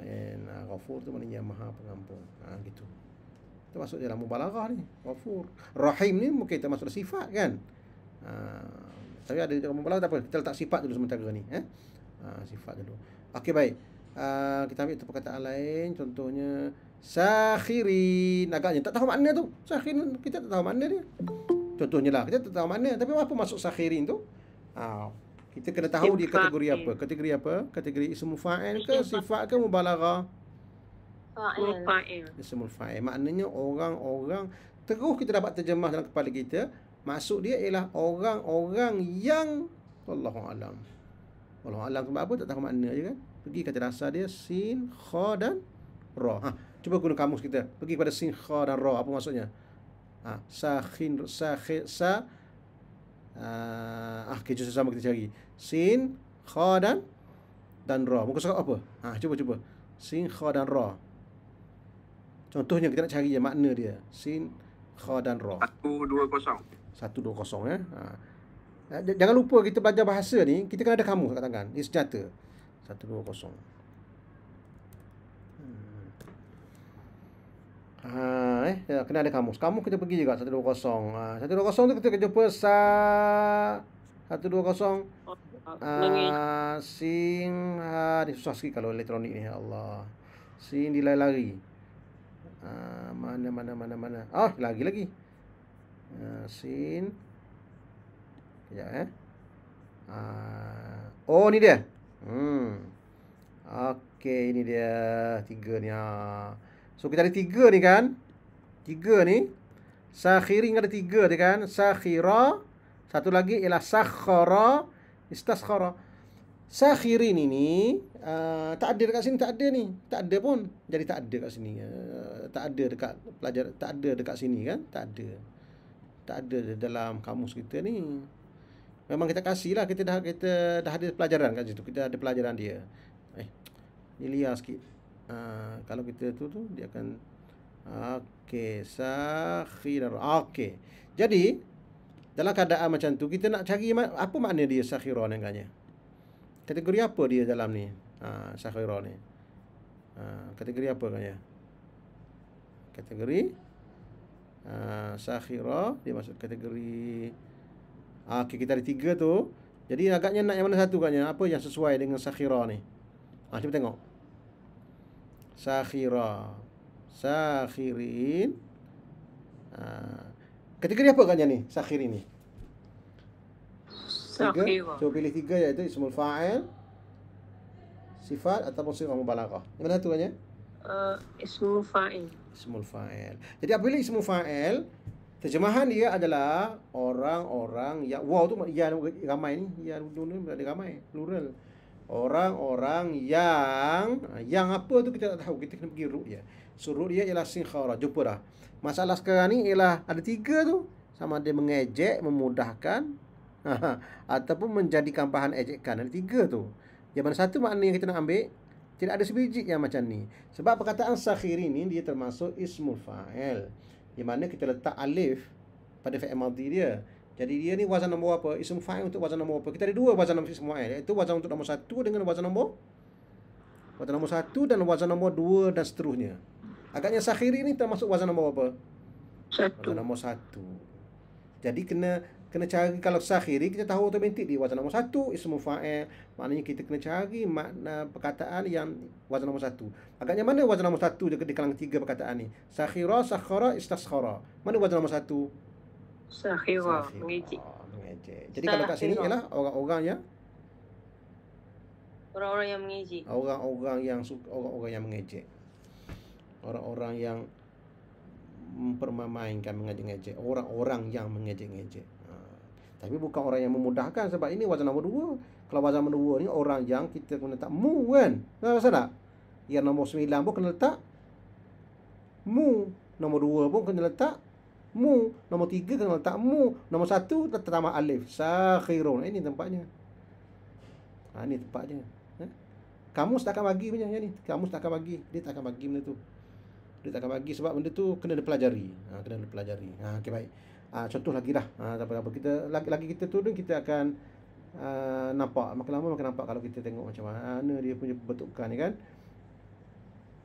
And uh, Ghafur tu maknanya Maha Pengampun. Ha gitu. masuk dalam mubalaghah ni. Ghafur. Rahim ni mungkin termasuk sifat kan? Ha tapi ada dalam mubalaghah apa. Kita letak sifat dulu sementara ni, eh. Ha, sifat dulu. Okey baik. Uh, kita ambil perkataan lain contohnya sakhirin agaknya tak tahu makna tu. Sakhirin kita tak tahu makna dia. Contohnya lah kita tak tahu makna tapi apa masuk sakhirin tu? Ah kita kena tahu dia kategori apa? Kategori apa? Kategori ismul fa'il ke sifat ke mubalagha? Fa'il. Ismul fa'il. Maknanya orang-orang terus kita dapat terjemah dalam kepala kita, maksud dia ialah orang-orang yang Allahu alam. Allahu alam sebab apa tak tahu makna je kan? Pergi kata rasa dia sin, kha dan ra. Ha, cuba guna kamus kita. Pergi pada sin, kha dan ra. Apa maksudnya? Ha, sakhin, sakhin, sa uh, ah kerja sama kita cari sin kha dan dan ra muka surat apa ha cuba cuba sin kha dan ra contohnya kita nak cari je makna dia sin kha dan ra 120 120 ya ha eh, Jangan lupa kita belajar bahasa ni, kita kan ada kamus kat tangan. Ini senjata. 120. Ha, eh ya, kena ada kamus. kamu kita pergi juga 120. Ah uh, 120 tu kita jumpa sa 120. Ah uh, uh, si Ah uh, ni susah sikit kalau elektronik ni ya Allah. Sin dilari-lari. Ah mana mana mana mana. oh lagi lagi. uh, ha, sin Ya eh. Ah uh, oh ni dia. Hmm. Okey ini dia tiga ni ah. So kita ada tiga ni kan Tiga ni Sakhirin ada tiga dia kan Sakhira Satu lagi ialah Sakhara Istaskhara Sakhirin ini uh, Tak ada dekat sini Tak ada ni Tak ada pun Jadi tak ada dekat sini uh, Tak ada dekat pelajar Tak ada dekat sini kan Tak ada Tak ada dalam kamus kita ni Memang kita kasih lah Kita dah, kita dah ada pelajaran kat situ Kita ada pelajaran dia Eh Ini liar sikit Ha, kalau kita tu tu dia akan okey sakhirar. Okey. Jadi dalam keadaan macam tu kita nak cari apa makna dia sakhirar ni katanya. Kategori apa dia dalam ni? Ha, ah, sakhirar ni. Ha, kategori apa katanya? Kategori ha, sakhirar dia masuk kategori okay kita ada tiga tu. Jadi agaknya nak yang mana satu katanya? Apa yang sesuai dengan sakhirar ni? Ha, cuba tengok sakhira sakhirin ha. ketika dia apa kan ni sakhirin ni sakhira so pilih tiga iaitu ismul fa'il sifat ataupun sifat mubalaghah mana tu kan ya uh, ismul fa'il ismul jadi apabila ismul fa'il terjemahan dia adalah orang-orang yang wow tu ya ramai ni ya dulu ada ramai plural orang-orang yang ha, yang apa tu kita tak tahu kita kena pergi root ya so root dia ialah sinkhara jumpa dah masalah sekarang ni ialah ada tiga tu sama ada mengejek memudahkan ha, ataupun menjadikan bahan ejekan ada tiga tu yang mana satu makna yang kita nak ambil tidak ada sebiji yang macam ni sebab perkataan sakhir ini dia termasuk ismul fa'il yang mana kita letak alif pada fi'il madhi dia jadi dia ni wazan nombor apa? Ism fa'il untuk wazan nombor apa? Kita ada dua wazan semua fa'il Itu wazan untuk nombor satu dengan wazan nombor wazan nombor satu dan wazan nombor dua dan seterusnya. Agaknya sakhiri ni termasuk wazan nombor apa? Satu. Wazan nombor satu. Jadi kena kena cari kalau sakhiri kita tahu otomatik dia wazan nombor satu ism fa'il. Maknanya kita kena cari makna perkataan yang wazan nombor satu. Agaknya mana wazan nombor satu di kalangan tiga perkataan ni? Sakhira, sakhara, istaskhara. Mana wazan nombor Satu. Sahiwa, mengejek. Jadi kalau kat sini ialah orang-orang yang orang-orang yang mengejek. Orang-orang yang orang-orang yang mengejek. Orang-orang yang mempermainkan mengejek-ngejek, orang-orang yang mengejek-ngejek. Ha. Tapi bukan orang yang memudahkan sebab ini wajan nombor dua. Kalau wajan nombor dua ni orang yang kita kena tak mu kan. Tak rasa tak? Yang nombor sembilan pun kena letak mu. Nombor dua pun kena letak mu nombor tiga kena letak mu nombor satu tertambah alif sakhirun ini eh, tempatnya ha, ini tempatnya ha? kamu tak akan bagi punya ya, ni kamu tak akan bagi dia tak akan bagi benda tu dia tak akan bagi sebab benda tu kena dipelajari ha, kena dipelajari ha, okey baik ha, contoh lagi lah. ha, apa -apa. kita lagi, lagi kita turun kita akan uh, nampak makin lama makin nampak kalau kita tengok macam mana dia punya bentukan ni kan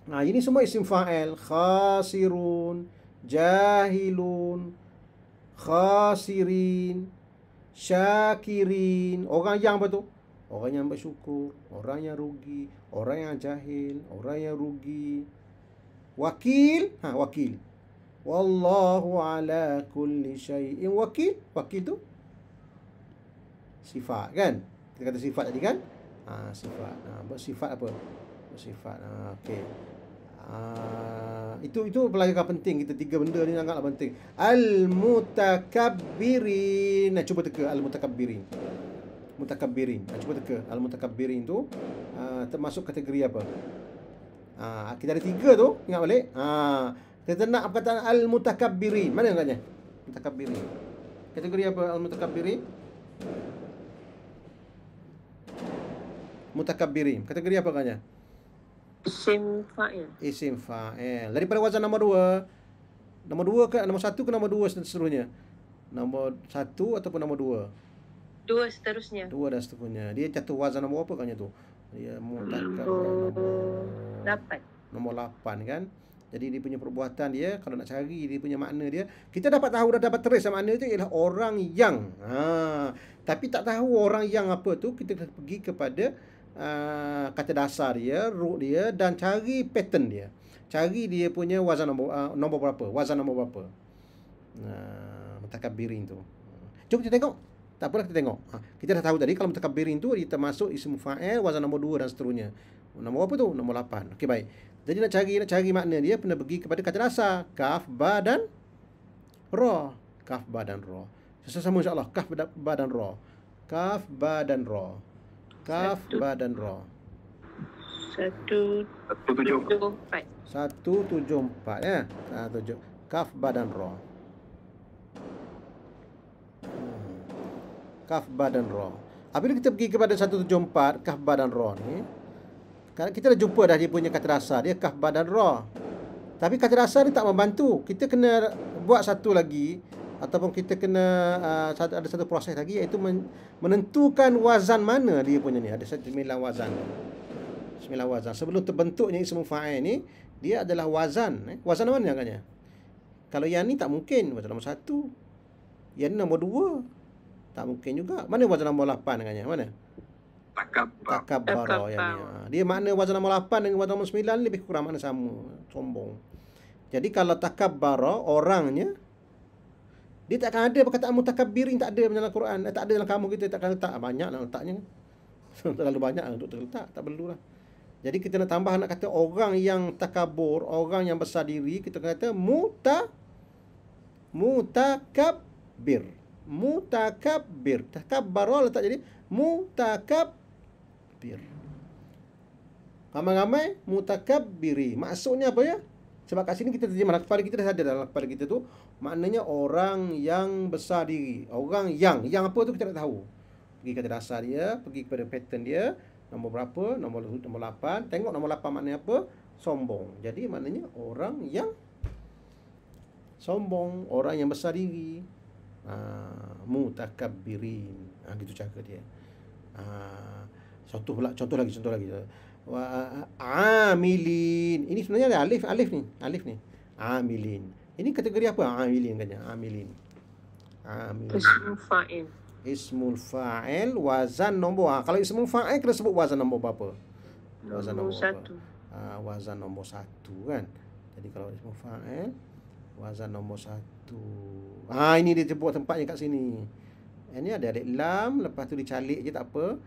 Nah, ha, ini semua isim fa'al khasirun jahilun khasirin syakirin orang yang apa tu orang yang bersyukur orang yang rugi orang yang jahil orang yang rugi wakil ha wakil wallahu ala kulli syaiin wakil wakil tu sifat kan kita kata sifat tadi kan ha sifat ha bersifat apa bersifat ha okey Ah, itu itu pelajaran penting kita tiga benda ni sangatlah penting. Al mutakabbirin. Nak eh, cuba teka al mutakabbirin. Mutakabbirin. Eh, nak cuba teka al mutakabbirin tu uh, termasuk kategori apa? Ah kita ada tiga tu, ingat balik. Ah kita nak perkataan al mutakabbirin. Mana katanya? Mutakabbirin. Kategori apa al mutakabbirin? Mutakabbirin. Kategori apa katanya? Isim fa'il. Isim fa'il. Daripada wazan nombor dua. Nombor dua ke? Nombor satu ke nombor dua seterusnya? Nombor satu ataupun nombor dua? Dua seterusnya. Dua dan seterusnya. Dia jatuh wazan nombor apa katanya tu? Dia mutat nombor... Nombor... Lapan. Nombor lapan kan? Jadi dia punya perbuatan dia Kalau nak cari dia punya makna dia Kita dapat tahu dah dapat trace makna dia Ialah orang yang ha. Tapi tak tahu orang yang apa tu Kita pergi kepada uh, kata dasar dia, root dia dan cari pattern dia. Cari dia punya wazan nombor, uh, nombor berapa, wazan nombor berapa. Uh, ah, mutakabirin tu. Cuba kita tengok. Tak apalah kita tengok. Ha, kita dah tahu tadi kalau mutakabirin tu dia termasuk isim fa'il, wazan nombor dua dan seterusnya. Nombor apa tu? Nombor lapan. Okey baik. Jadi nak cari nak cari makna dia pernah pergi kepada kata dasar kaf ba dan ra. Kaf ba dan ra. Sesama insya-Allah kaf ba dan ra. Kaf ba dan ra kaf, satu, ba dan ra. Satu, satu tujuh empat. Satu tujuh empat ya. satu tujuh. Kaf, ba dan ra. Hmm. Kaf, ba dan ra. Apabila kita pergi kepada satu tujuh empat, kaf, ba dan ra ni. Kan, kita dah jumpa dah dia punya kata dasar dia kaf, ba dan ra. Tapi kata dasar ni tak membantu. Kita kena buat satu lagi ataupun kita kena uh, ada satu proses lagi iaitu menentukan wazan mana dia punya ni ada sembilan wazan sembilan wazan sebelum terbentuknya ismu fa'il ni dia adalah wazan eh? wazan mana agaknya kalau yang ni tak mungkin wazan nombor satu yang ni nombor dua tak mungkin juga mana wazan nombor lapan agaknya mana takabbar takabbar ya dia makna wazan nombor 8 dengan wazan nombor 9 lebih kurang makna sama sombong jadi kalau takabbar orangnya dia tak akan ada perkataan ini tak ada dalam Quran. Eh, tak ada dalam kamu kita tak akan letak ah, banyaklah letaknya. [laughs] Terlalu banyak lah untuk terletak, tak perlu lah. Jadi kita nak tambah nak kata orang yang takabur, orang yang besar diri, kita kata muta mutakabbir. Mutakabbir. Takabbar letak jadi mutakabbir. Ramai-ramai mutakabbiri. Maksudnya apa ya? Sebab kat sini kita terjemah kepada kita dah sadar dalam kepala kita tu maknanya orang yang besar diri, orang yang yang apa tu kita tak tahu. Pergi kepada dasar dia, pergi kepada pattern dia, nombor berapa, nombor nombor 8, tengok nombor 8 maknanya apa? Sombong. Jadi maknanya orang yang sombong, orang yang besar diri. Ah, mutakabbirin. Ah gitu cakap dia. Ah contoh pula, contoh lagi, contoh lagi wa amilin ini sebenarnya ada alif alif ni alif ni amilin ini kategori apa amilin katanya amilin amilin ismul fa'il ismul fa'il wazan nombor ah kalau ismul fa'il kena sebut wazan nombor berapa wazan nombor, satu apa? Ah, wazan nombor satu kan jadi kalau ismul fa'il wazan nombor satu ah ini dia sebut tempatnya kat sini ini ada alif lam lepas tu dicalik je tak apa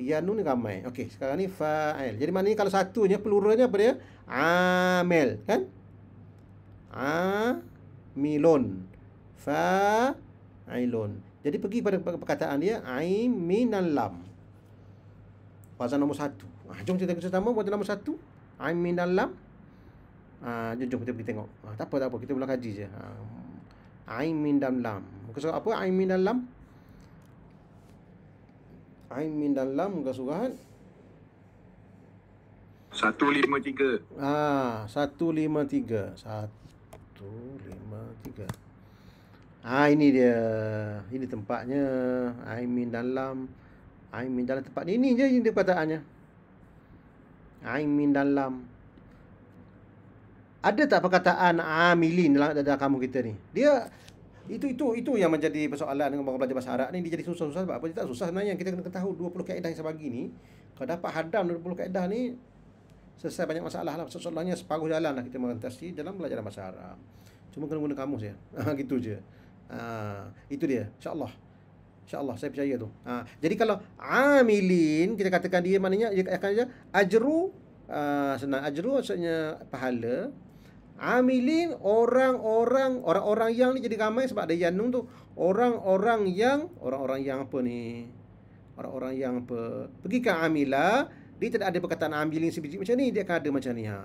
Ya ni ramai. Okey, sekarang ni fa'il. Jadi maknanya kalau satunya pluralnya apa dia? Amil, kan? Amilun. Fa'ilun. Jadi pergi pada perkataan dia aiminal lam. Wazan nombor satu Ah, jom kita kita sama buat nombor satu Aiminal lam. Ah, ha, jom, jom kita pergi tengok. Ah, tak apa tak apa, kita ulang kaji je. Ah. Aiminal lam. Maksud apa aiminal lam? Ain min dan lam ke surat? 153. Ah, 153. 153. Ah, ini dia. Ini tempatnya ain min dan lam. Ain min dalam tempat ini je ini perkataannya. Ain min dan lam. Ada tak perkataan amilin dalam dada kamu kita ni? Dia itu itu itu yang menjadi persoalan dengan orang belajar bahasa Arab ni dia jadi susah-susah sebab apa? Dia tak susah sebenarnya kita kena tahu 20 kaedah yang saya bagi ni. Kalau dapat hadam 20 kaedah ni selesai banyak masalah lah. Soalannya separuh jalan lah kita mengentasi dalam belajar bahasa Arab. Cuma kena guna kamus ya. [laughs] Ha, gitu je. Ha, itu dia. Insya-Allah. Insya-Allah saya percaya tu. Ha, jadi kalau amilin kita katakan dia maknanya dia akan saja ajru uh, senang ajru maksudnya pahala Amilin ah, orang-orang Orang-orang yang ni jadi ramai sebab ada Yanung tu Orang-orang yang Orang-orang yang apa ni Orang-orang yang apa Pergi ke Amila Dia tidak ada perkataan Amilin ah, sebiji macam ni Dia akan ada macam ni ha.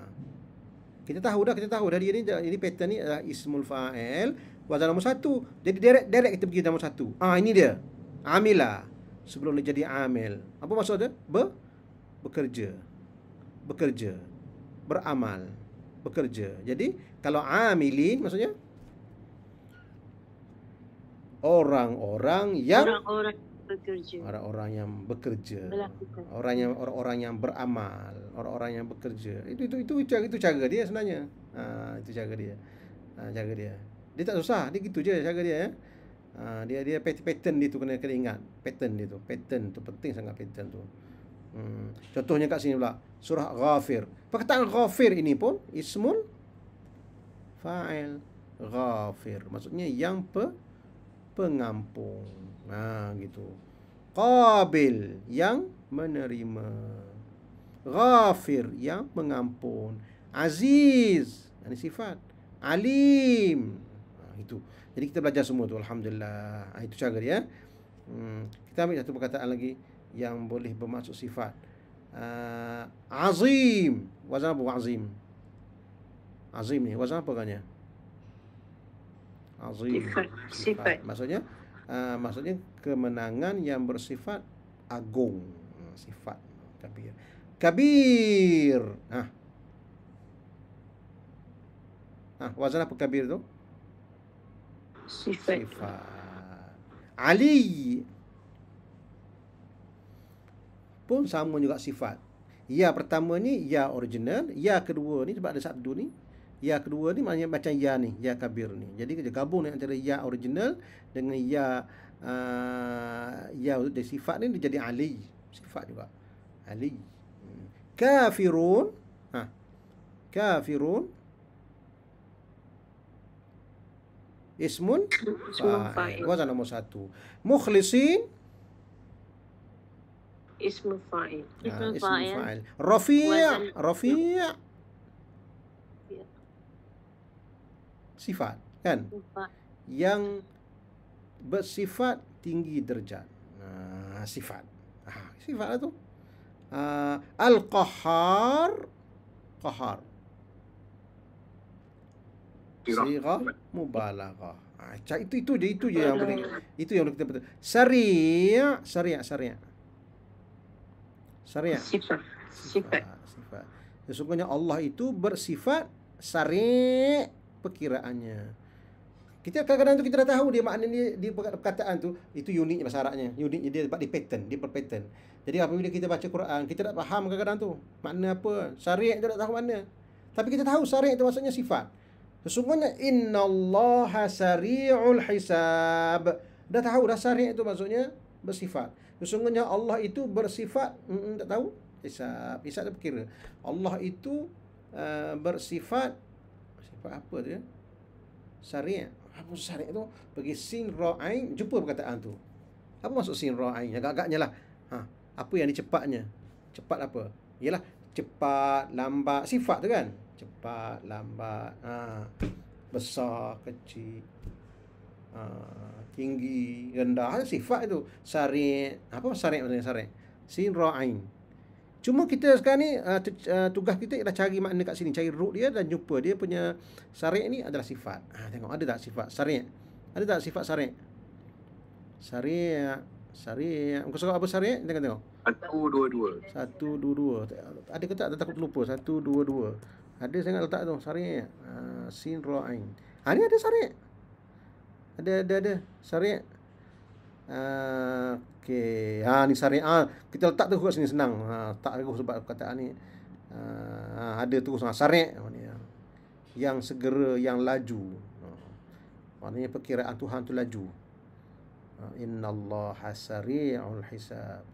Kita tahu dah, kita tahu dah dia ni Ini pattern ni adalah Ismul Fa'el Wazan nombor satu Jadi direct, direct kita pergi nombor satu Ah ha, ini dia Amila Sebelum dia jadi Amil Apa maksud dia? Be Bekerja Bekerja Beramal bekerja. Jadi kalau amilin maksudnya orang-orang yang orang-orang bekerja. Orang-orang yang bekerja. Orang yang orang-orang yang beramal, orang-orang yang bekerja. Itu itu itu itu, itu cara dia sebenarnya. Ha, itu cara dia. Ha, cara dia. Dia tak susah, dia gitu je cara dia ya. Ha, dia dia pattern dia tu kena kena ingat. Pattern dia tu, pattern tu penting sangat pattern tu. Hmm. Contohnya kat sini pula Surah Ghafir Perkataan Ghafir ini pun Ismul Fa'il Ghafir Maksudnya yang pe pengampun. Nah ha, gitu Qabil Yang menerima Ghafir Yang mengampun Aziz Ini sifat Alim nah, ha, Itu Jadi kita belajar semua tu Alhamdulillah nah, ha, Itu cara dia eh. hmm. Kita ambil satu perkataan lagi yang boleh bermaksud sifat uh, azim wazan apa azim azim ni wazan apa katanya azim sifat, sifat. sifat. maksudnya uh, maksudnya kemenangan yang bersifat agung ah, sifat kabir kabir ha ah. ah, wazan apa kabir tu sifat, sifat. ali pun sama juga sifat. Ya pertama ni ya original, ya kedua ni sebab ada sabdu ni. Ya kedua ni maknanya macam ya ni, ya kabir ni. Jadi kita gabung ni antara ya original dengan ya uh, ya sifat ni dia jadi ali sifat juga. Ali. Hmm. Kafirun. Ha. Kafirun. Ismun. Ismun. Wazan nombor satu. Mukhlisin. Mukhlisin ismu fa'il. Ismu fa'il. Ah, ismu fa'il. Ya. Ya. sifat kan yang bersifat tinggi derajat uh, sifat uh, sifat tu uh, al qahar qahar Sira mubalaga. itu itu je itu je yang beri. Itu yang kita betul. Sari, sari, sari syariat sifat sifat sesungguhnya Allah itu bersifat syariat perkiraannya kita kadang-kadang tu kita dah tahu dia makna dia di perkataan tu itu unik bahasa Arabnya unik dia dapat dia pattern dia per pattern jadi apabila kita baca Quran kita tak faham kadang-kadang tu makna apa syariat tu tak tahu makna tapi kita tahu syariat itu maksudnya sifat sesungguhnya innallaha sari'ul hisab dah tahu dah syariat itu maksudnya bersifat Sesungguhnya Allah itu bersifat hmm, Tak tahu Bisa, bisa tak berkira Allah itu uh, bersifat Sifat apa dia Sari' Apa maksud sari' tu Pergi sin ra'ain Jumpa perkataan tu Apa maksud sin ra'ain Agak-agaknya lah ha, Apa yang dicepatnya Cepat apa Yalah Cepat Lambat Sifat tu kan Cepat Lambat ha, Besar Kecil Haa tinggi rendah sifat itu sari, apa sarik maksudnya sarik sinra'in cuma kita sekarang ni uh, uh, tugas kita ialah cari makna kat sini cari root dia dan jumpa dia punya sari ni adalah sifat ha, tengok ada tak sifat sarik ada tak sifat sari? sarik sarik muka surat apa sari? tengok tengok 122 122 ada ke tak takut terlupa 122 ada saya nak letak tu sarik ha, uh, sinra'in ha, ni ada sari? Ada ada ada syariat. Uh, ah, okay. Ha ah, ni syariat. Ha, kita letak tu kat sini senang. Ha tak aku sebab perkataan ni. Ha, ada tu sangat syariat Yang segera yang laju. Maknanya perkiraan Tuhan tu laju. Inna Allah sari'ul hisab.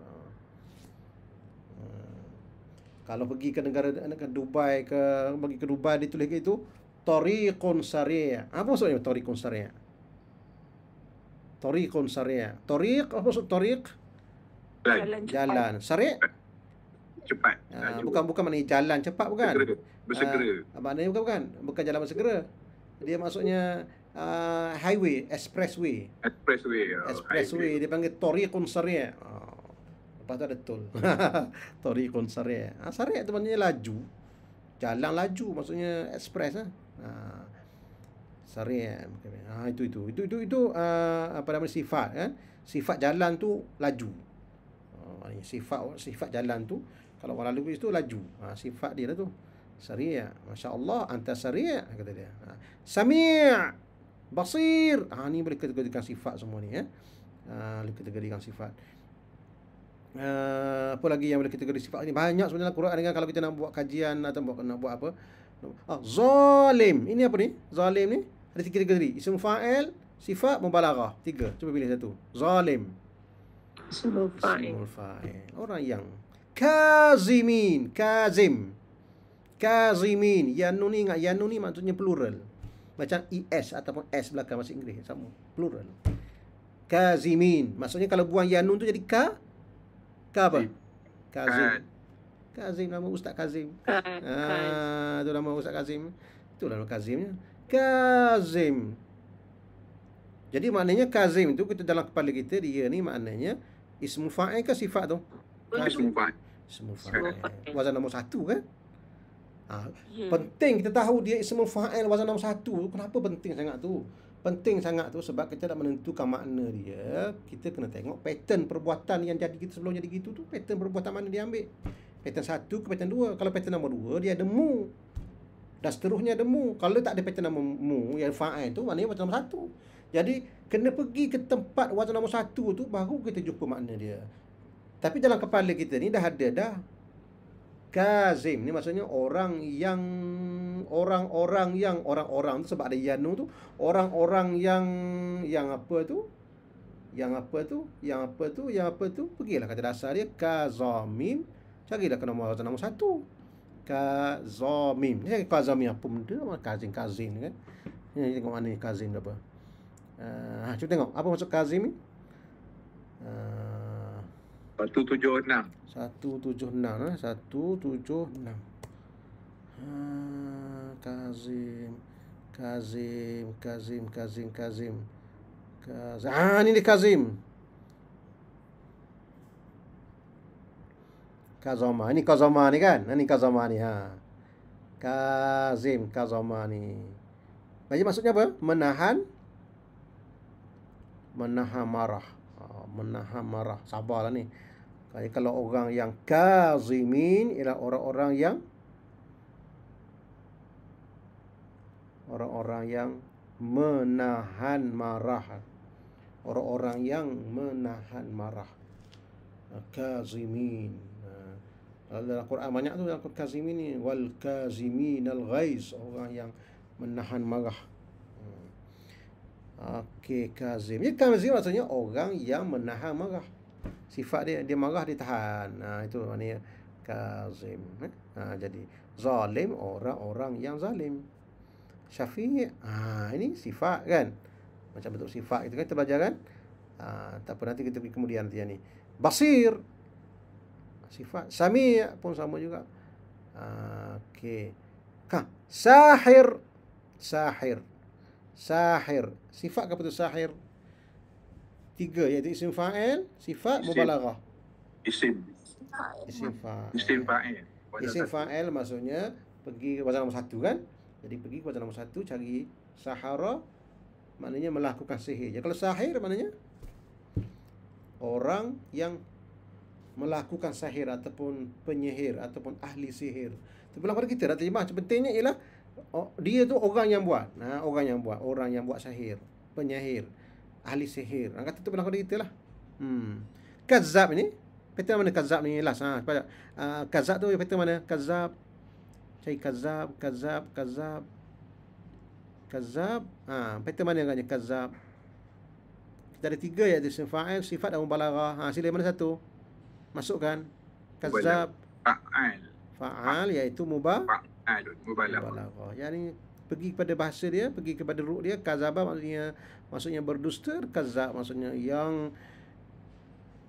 Kalau pergi ke negara ke Dubai ke pergi ke Dubai dia tulis gitu, tariqun sari'. Apa maksudnya tariqun sari'? tariqun sari' tariq apa maksud tariq jalan, jalan. sari' cepat ha, bukan bukan maknanya jalan cepat bukan bersegera, bersegera. Ha, maknanya bukan bukan bukan jalan bersegera dia maksudnya uh, highway expressway expressway oh, expressway highway. dia panggil tariqun sari' oh, lepas tu ada tol [laughs] tariqun sari' ha, sari' tu maknanya laju jalan laju maksudnya express ha? ha sariam ha, ah, itu itu itu itu itu ah, apa nama sifat kan sifat jalan tu laju ah, sifat sifat jalan tu kalau orang lalu itu laju ha, sifat dia lah tu Sariya Masya Allah Anta sariya Kata dia ha. Sami' Basir ha, Ini boleh ketegadikan sifat semua ni eh? Boleh ha, sifat Uh, apa lagi yang boleh kita kata sifat ini banyak sebenarnya Quran dengan kalau kita nak buat kajian atau buat nak buat apa ah, zalim ini apa ni zalim ni ada tiga tiga tadi. Ismu fa'il, sifat mubalaghah. Tiga. Cuba pilih satu. Zalim. Ismu fa'il. Orang yang kazimin, kazim. Kazimin. Yanun ni ingat yanun ni maksudnya plural. Macam ES ataupun S belakang bahasa Inggeris sama. Plural. Kazimin. Maksudnya kalau buang yanun tu jadi ka ka apa? Kazim. Kazim nama Ustaz Kazim. Ah, tu nama Ustaz Kazim. Itulah nama Kazimnya kazim jadi maknanya kazim tu kita dalam kepala kita dia ni maknanya ismu fa'il ke sifat tu kazim ismu fa'il wazan nombor satu kan ha, hmm. penting kita tahu dia ismu fa'il wazan nombor satu kenapa penting sangat tu penting sangat tu sebab kita nak menentukan makna dia kita kena tengok pattern perbuatan yang jadi kita sebelum jadi gitu tu pattern perbuatan mana dia ambil pattern satu ke pattern dua kalau pattern nombor dua dia ada mu dan seterusnya ada mu kalau tak ada pattern nama mu yang fa'il tu maknanya wajah nombor satu jadi kena pergi ke tempat wajah nombor satu tu baru kita jumpa makna dia tapi dalam kepala kita ni dah ada dah Kazim ni maksudnya orang yang orang-orang yang orang-orang tu sebab ada yanu tu orang-orang yang yang apa tu yang apa tu yang apa tu yang apa tu pergilah kata dasar dia kazamim carilah kenama wazan nombor satu kazomim. Ni kazomim apa benda? Mana kazin kazin kan? Ni tengok mana Kazim, apa. Ah, uh, cuba tengok apa maksud kazim ni? Uh, 176. 176 eh? 176. Ah, uh, kazim. Kazim, kazim, kazim, kazim. Kazim. Ah, ini kazim. Kazoma. Ini Kazoma ni kan? Ini Kazoma ni. Ha. Kazim. Kazoma ni. Jadi maksudnya apa? Menahan. Menahan marah. Ha, menahan marah. Sabarlah ni. Jadi kalau orang yang kazimin ialah orang-orang yang orang-orang yang menahan marah orang-orang yang menahan marah kazimin dalam Quran banyak tu dalam kazimi ni wal kazimin al ghaiz orang yang menahan marah hmm. Okey kazim ni kazim maksudnya orang yang menahan marah sifat dia dia marah dia tahan ha, itu maknanya kazim eh? ha, jadi zalim orang-orang yang zalim syafiq ha, ini sifat kan macam bentuk sifat kita kan kita kan ha, tak apa nanti kita pergi kemudian nanti ni basir sifat sami pun sama juga okey kah sahir sahir sahir sifat apa tu sahir tiga iaitu isim fa'il sifat mubalaghah isim isim fa'il isim fa'il maksudnya pergi ke wazan satu kan jadi pergi ke wazan satu cari sahara maknanya melakukan sihir jadi kalau sahir maknanya orang yang melakukan sahir ataupun penyihir ataupun ahli sihir. Terpulang pada kita dah terjemah sepentingnya ialah oh, dia tu orang yang buat. Nah, ha, orang yang buat, orang yang buat sahir, penyihir, ahli sihir. Orang ha, kata tu pernah kita lah. Hmm. Kazab ni, peta mana kazab ni last ha. Cepat, uh, ha, kazab tu peta mana? Kazab. Cari kazab, kazab, kazab. Kazab. Ha, peta mana agaknya kazab? Kita ada tiga ya, sifat sifat dan mubalaghah. Ha, sila mana satu? masukkan kazab fa'al fa'al iaitu mubah mubalaghah yakni pergi kepada bahasa dia pergi kepada ruh dia kazaba maksudnya maksudnya berdusta kazab maksudnya yang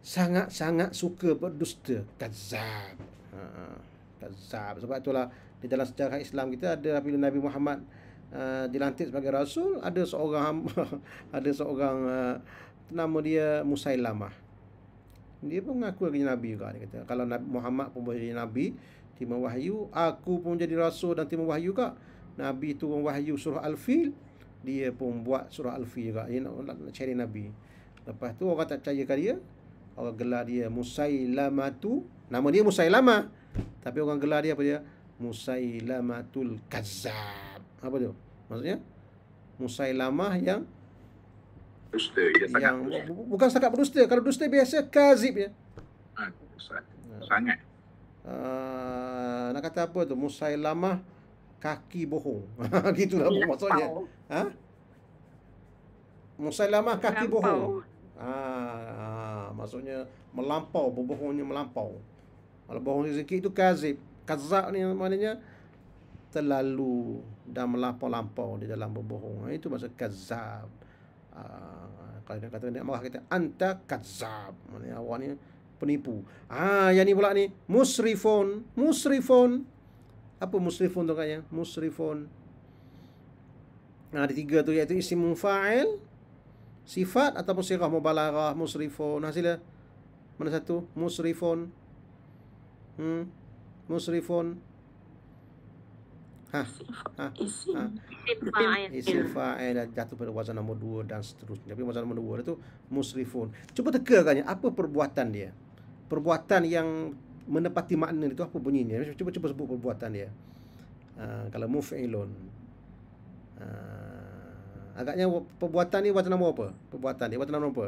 sangat-sangat suka berdusta kazab ha, ha. kazab sebab itulah di dalam sejarah Islam kita ada apabila Nabi Muhammad uh, dilantik sebagai rasul ada seorang [laughs] ada seorang uh, nama dia Musailamah dia pun mengaku jadi Nabi juga Dia kata Kalau Nabi Muhammad pun boleh jadi Nabi Terima wahyu Aku pun jadi Rasul dan terima wahyu juga Nabi turun wahyu surah Al-Fil Dia pun buat surah Al-Fil juga Dia nak, nak, nak cari Nabi Lepas tu orang tak percaya dia Orang gelar dia Musailamatu Nama dia Musailama Tapi orang gelar dia apa dia Musailamatul Kazab Apa tu? Maksudnya Musailamah yang dusta dia yang sangat dusta. bukan sangat berdusta kalau dusta biasa kazib ya ha, sangat uh, nak kata apa tu lama kaki bohong [laughs] gitulah ya, maksudnya tahu. ha musailamah kaki melampau. bohong ah, ah maksudnya melampau bohongnya melampau kalau bohong sikit itu kazib kazab ni maknanya terlalu dan melampau-lampau di dalam berbohong ha, itu maksud kazab Ah, kalau dia kata nak marah kita anta kadzab maknanya awak ni penipu ha yang ni pula ni musrifun musrifun apa musrifun tu katanya musrifun nah, ada tiga tu iaitu isim mufa'il sifat ataupun sirah mubalarah musrifun hasilnya ah, mana satu musrifun hmm musrifun Ha, ha. Ha. Isim ha. fa'il. Isim fa'il jatuh pada wazan nombor dua dan seterusnya. Tapi wazan nombor dua itu musrifun. Cuba teka kan apa perbuatan dia? Perbuatan yang menepati makna itu apa bunyinya? Cuba cuba sebut perbuatan dia. Uh, kalau mufailun. Uh, agaknya perbuatan ni wazan nombor apa? Perbuatan dia wazan nombor apa?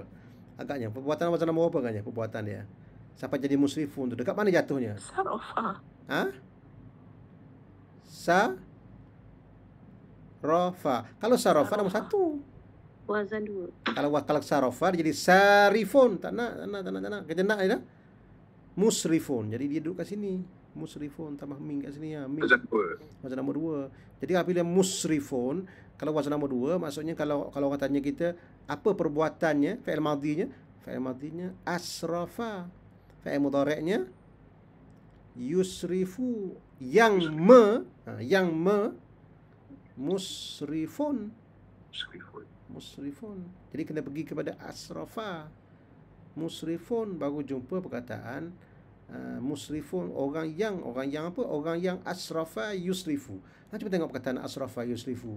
Agaknya perbuatan wazan nombor apa agaknya perbuatan dia? Siapa jadi musrifun tu dekat mana jatuhnya? Sarofa. Ha? sarofa. Kalau sarofa nomor satu. Wazan dua. Kalau wah kalau sarofa jadi Sarifon Tak nak, tak nak, nak, nak. Kita nak, ada? Musrifon. Jadi dia duduk kat sini. Musrifon tambah ming kat sini ya. Ming. Wazan dua. Wazan nomor dua. Jadi kalau pilih Musrifon. kalau wazan nomor dua, maksudnya kalau kalau katanya kita, apa perbuatannya, fi'il madinya? Fi'il madinya asrafa. Fi'il mudareknya yusrifu yang me ha, yang me musrifun musrifun jadi kena pergi kepada asrafa musrifun baru jumpa perkataan uh, musrifun orang yang orang yang apa orang yang asrafa yusrifu nah, ha, cuba tengok perkataan asrafa yusrifu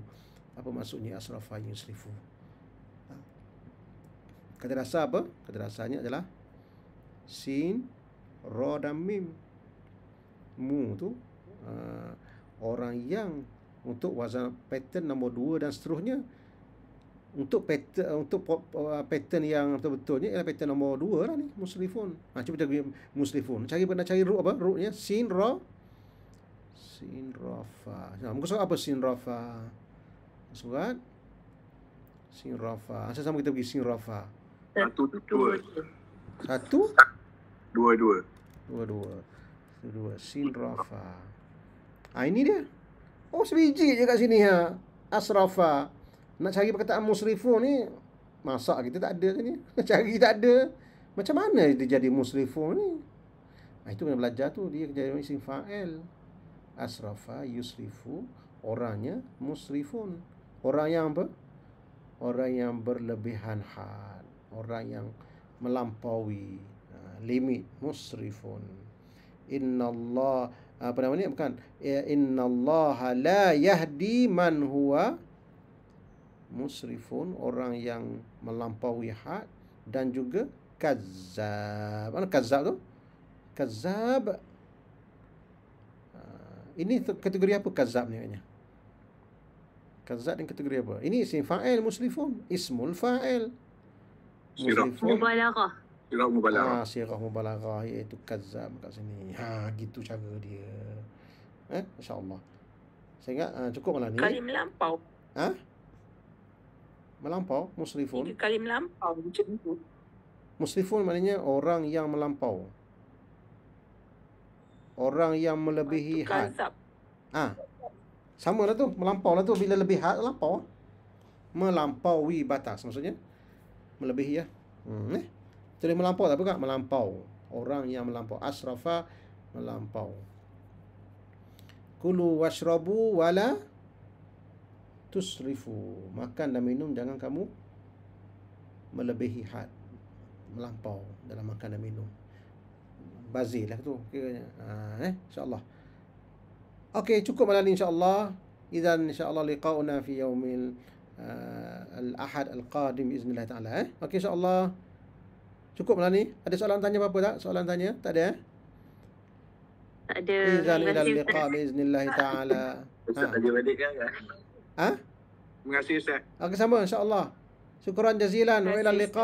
apa maksudnya asrafa yusrifu kata rasa apa kata rasanya adalah sin ra dan mim mu tu uh, orang yang untuk wazan pattern nombor dua dan seterusnya untuk pattern eh, untuk eh, pattern yang betul-betulnya ialah pattern nombor 2 lah ni muslifun ha, ah, cuba kita muslifun cari nak cari root apa root ni sin ra sin rafa ha, muka surat apa sin rafa surat sin rafa ha, ah, sama kita pergi sin rafa satu dua satu dua dua dua dua dua sin rafa Ha, ini dia. Oh, sebiji je kat sini. Ha. Asrafa. Nak cari perkataan musrifu ni, masak kita tak ada sini. [laughs] cari tak ada. Macam mana dia jadi musrifu ni? Ha, itu kena belajar tu. Dia jadi isim fa'el. Asrafa, yusrifu. Orangnya musrifun. Orang yang apa? Orang yang berlebihan hal. Orang yang melampaui. Ha, limit. Musrifun. Inna Allah apa ah, nama ni bukan ya, inna Allah la yahdi man huwa musrifun orang yang melampaui had dan juga kazzab mana kazzab tu kazzab ah, ini kategori apa kazzab ni katanya kazzab ni kategori apa ini isim fa'il musrifun ismul fa'il mubalaghah sirah mubalaghah. Ha ah, sirah mubalaghah iaitu kazzab kat sini. Ha gitu cara dia. Eh masya-Allah. Saya ingat uh, ah, cukup malam ni. Kali melampau. Ha? Melampau musrifun. Ini kali melampau macam tu. Musrifun maknanya orang yang melampau. Orang yang melebihi Batu had. Ha. Sama lah tu. Melampau lah tu. Bila lebih had, melampau. Melampaui batas maksudnya. Melebihi ya. Hmm. Eh? Tulis melampau tak apa Melampau Orang yang melampau Asrafa Melampau Kulu washrabu wala tusrifu. Makan dan minum jangan kamu melebihi had. Melampau dalam makan dan minum. Bazir lah tu. Kiranya. Ha, eh? InsyaAllah. Okey, cukup malam ni insyaAllah. Izan insyaAllah liqa'una fi yaumil uh, al-ahad al-qadim izni Allah ta'ala. Eh? Okey, insyaAllah. Okey, insyaAllah. Cukup lah ni. Ada soalan tanya apa-apa tak? Soalan tanya? Tak ada eh? Tak ada. Izan ila liqa biiznillah ta'ala. Ustaz ha. tadi balik kan? Ha? ha? Terima kasih Ustaz. Okey sama insya-Allah. jazilan wa ila liqa.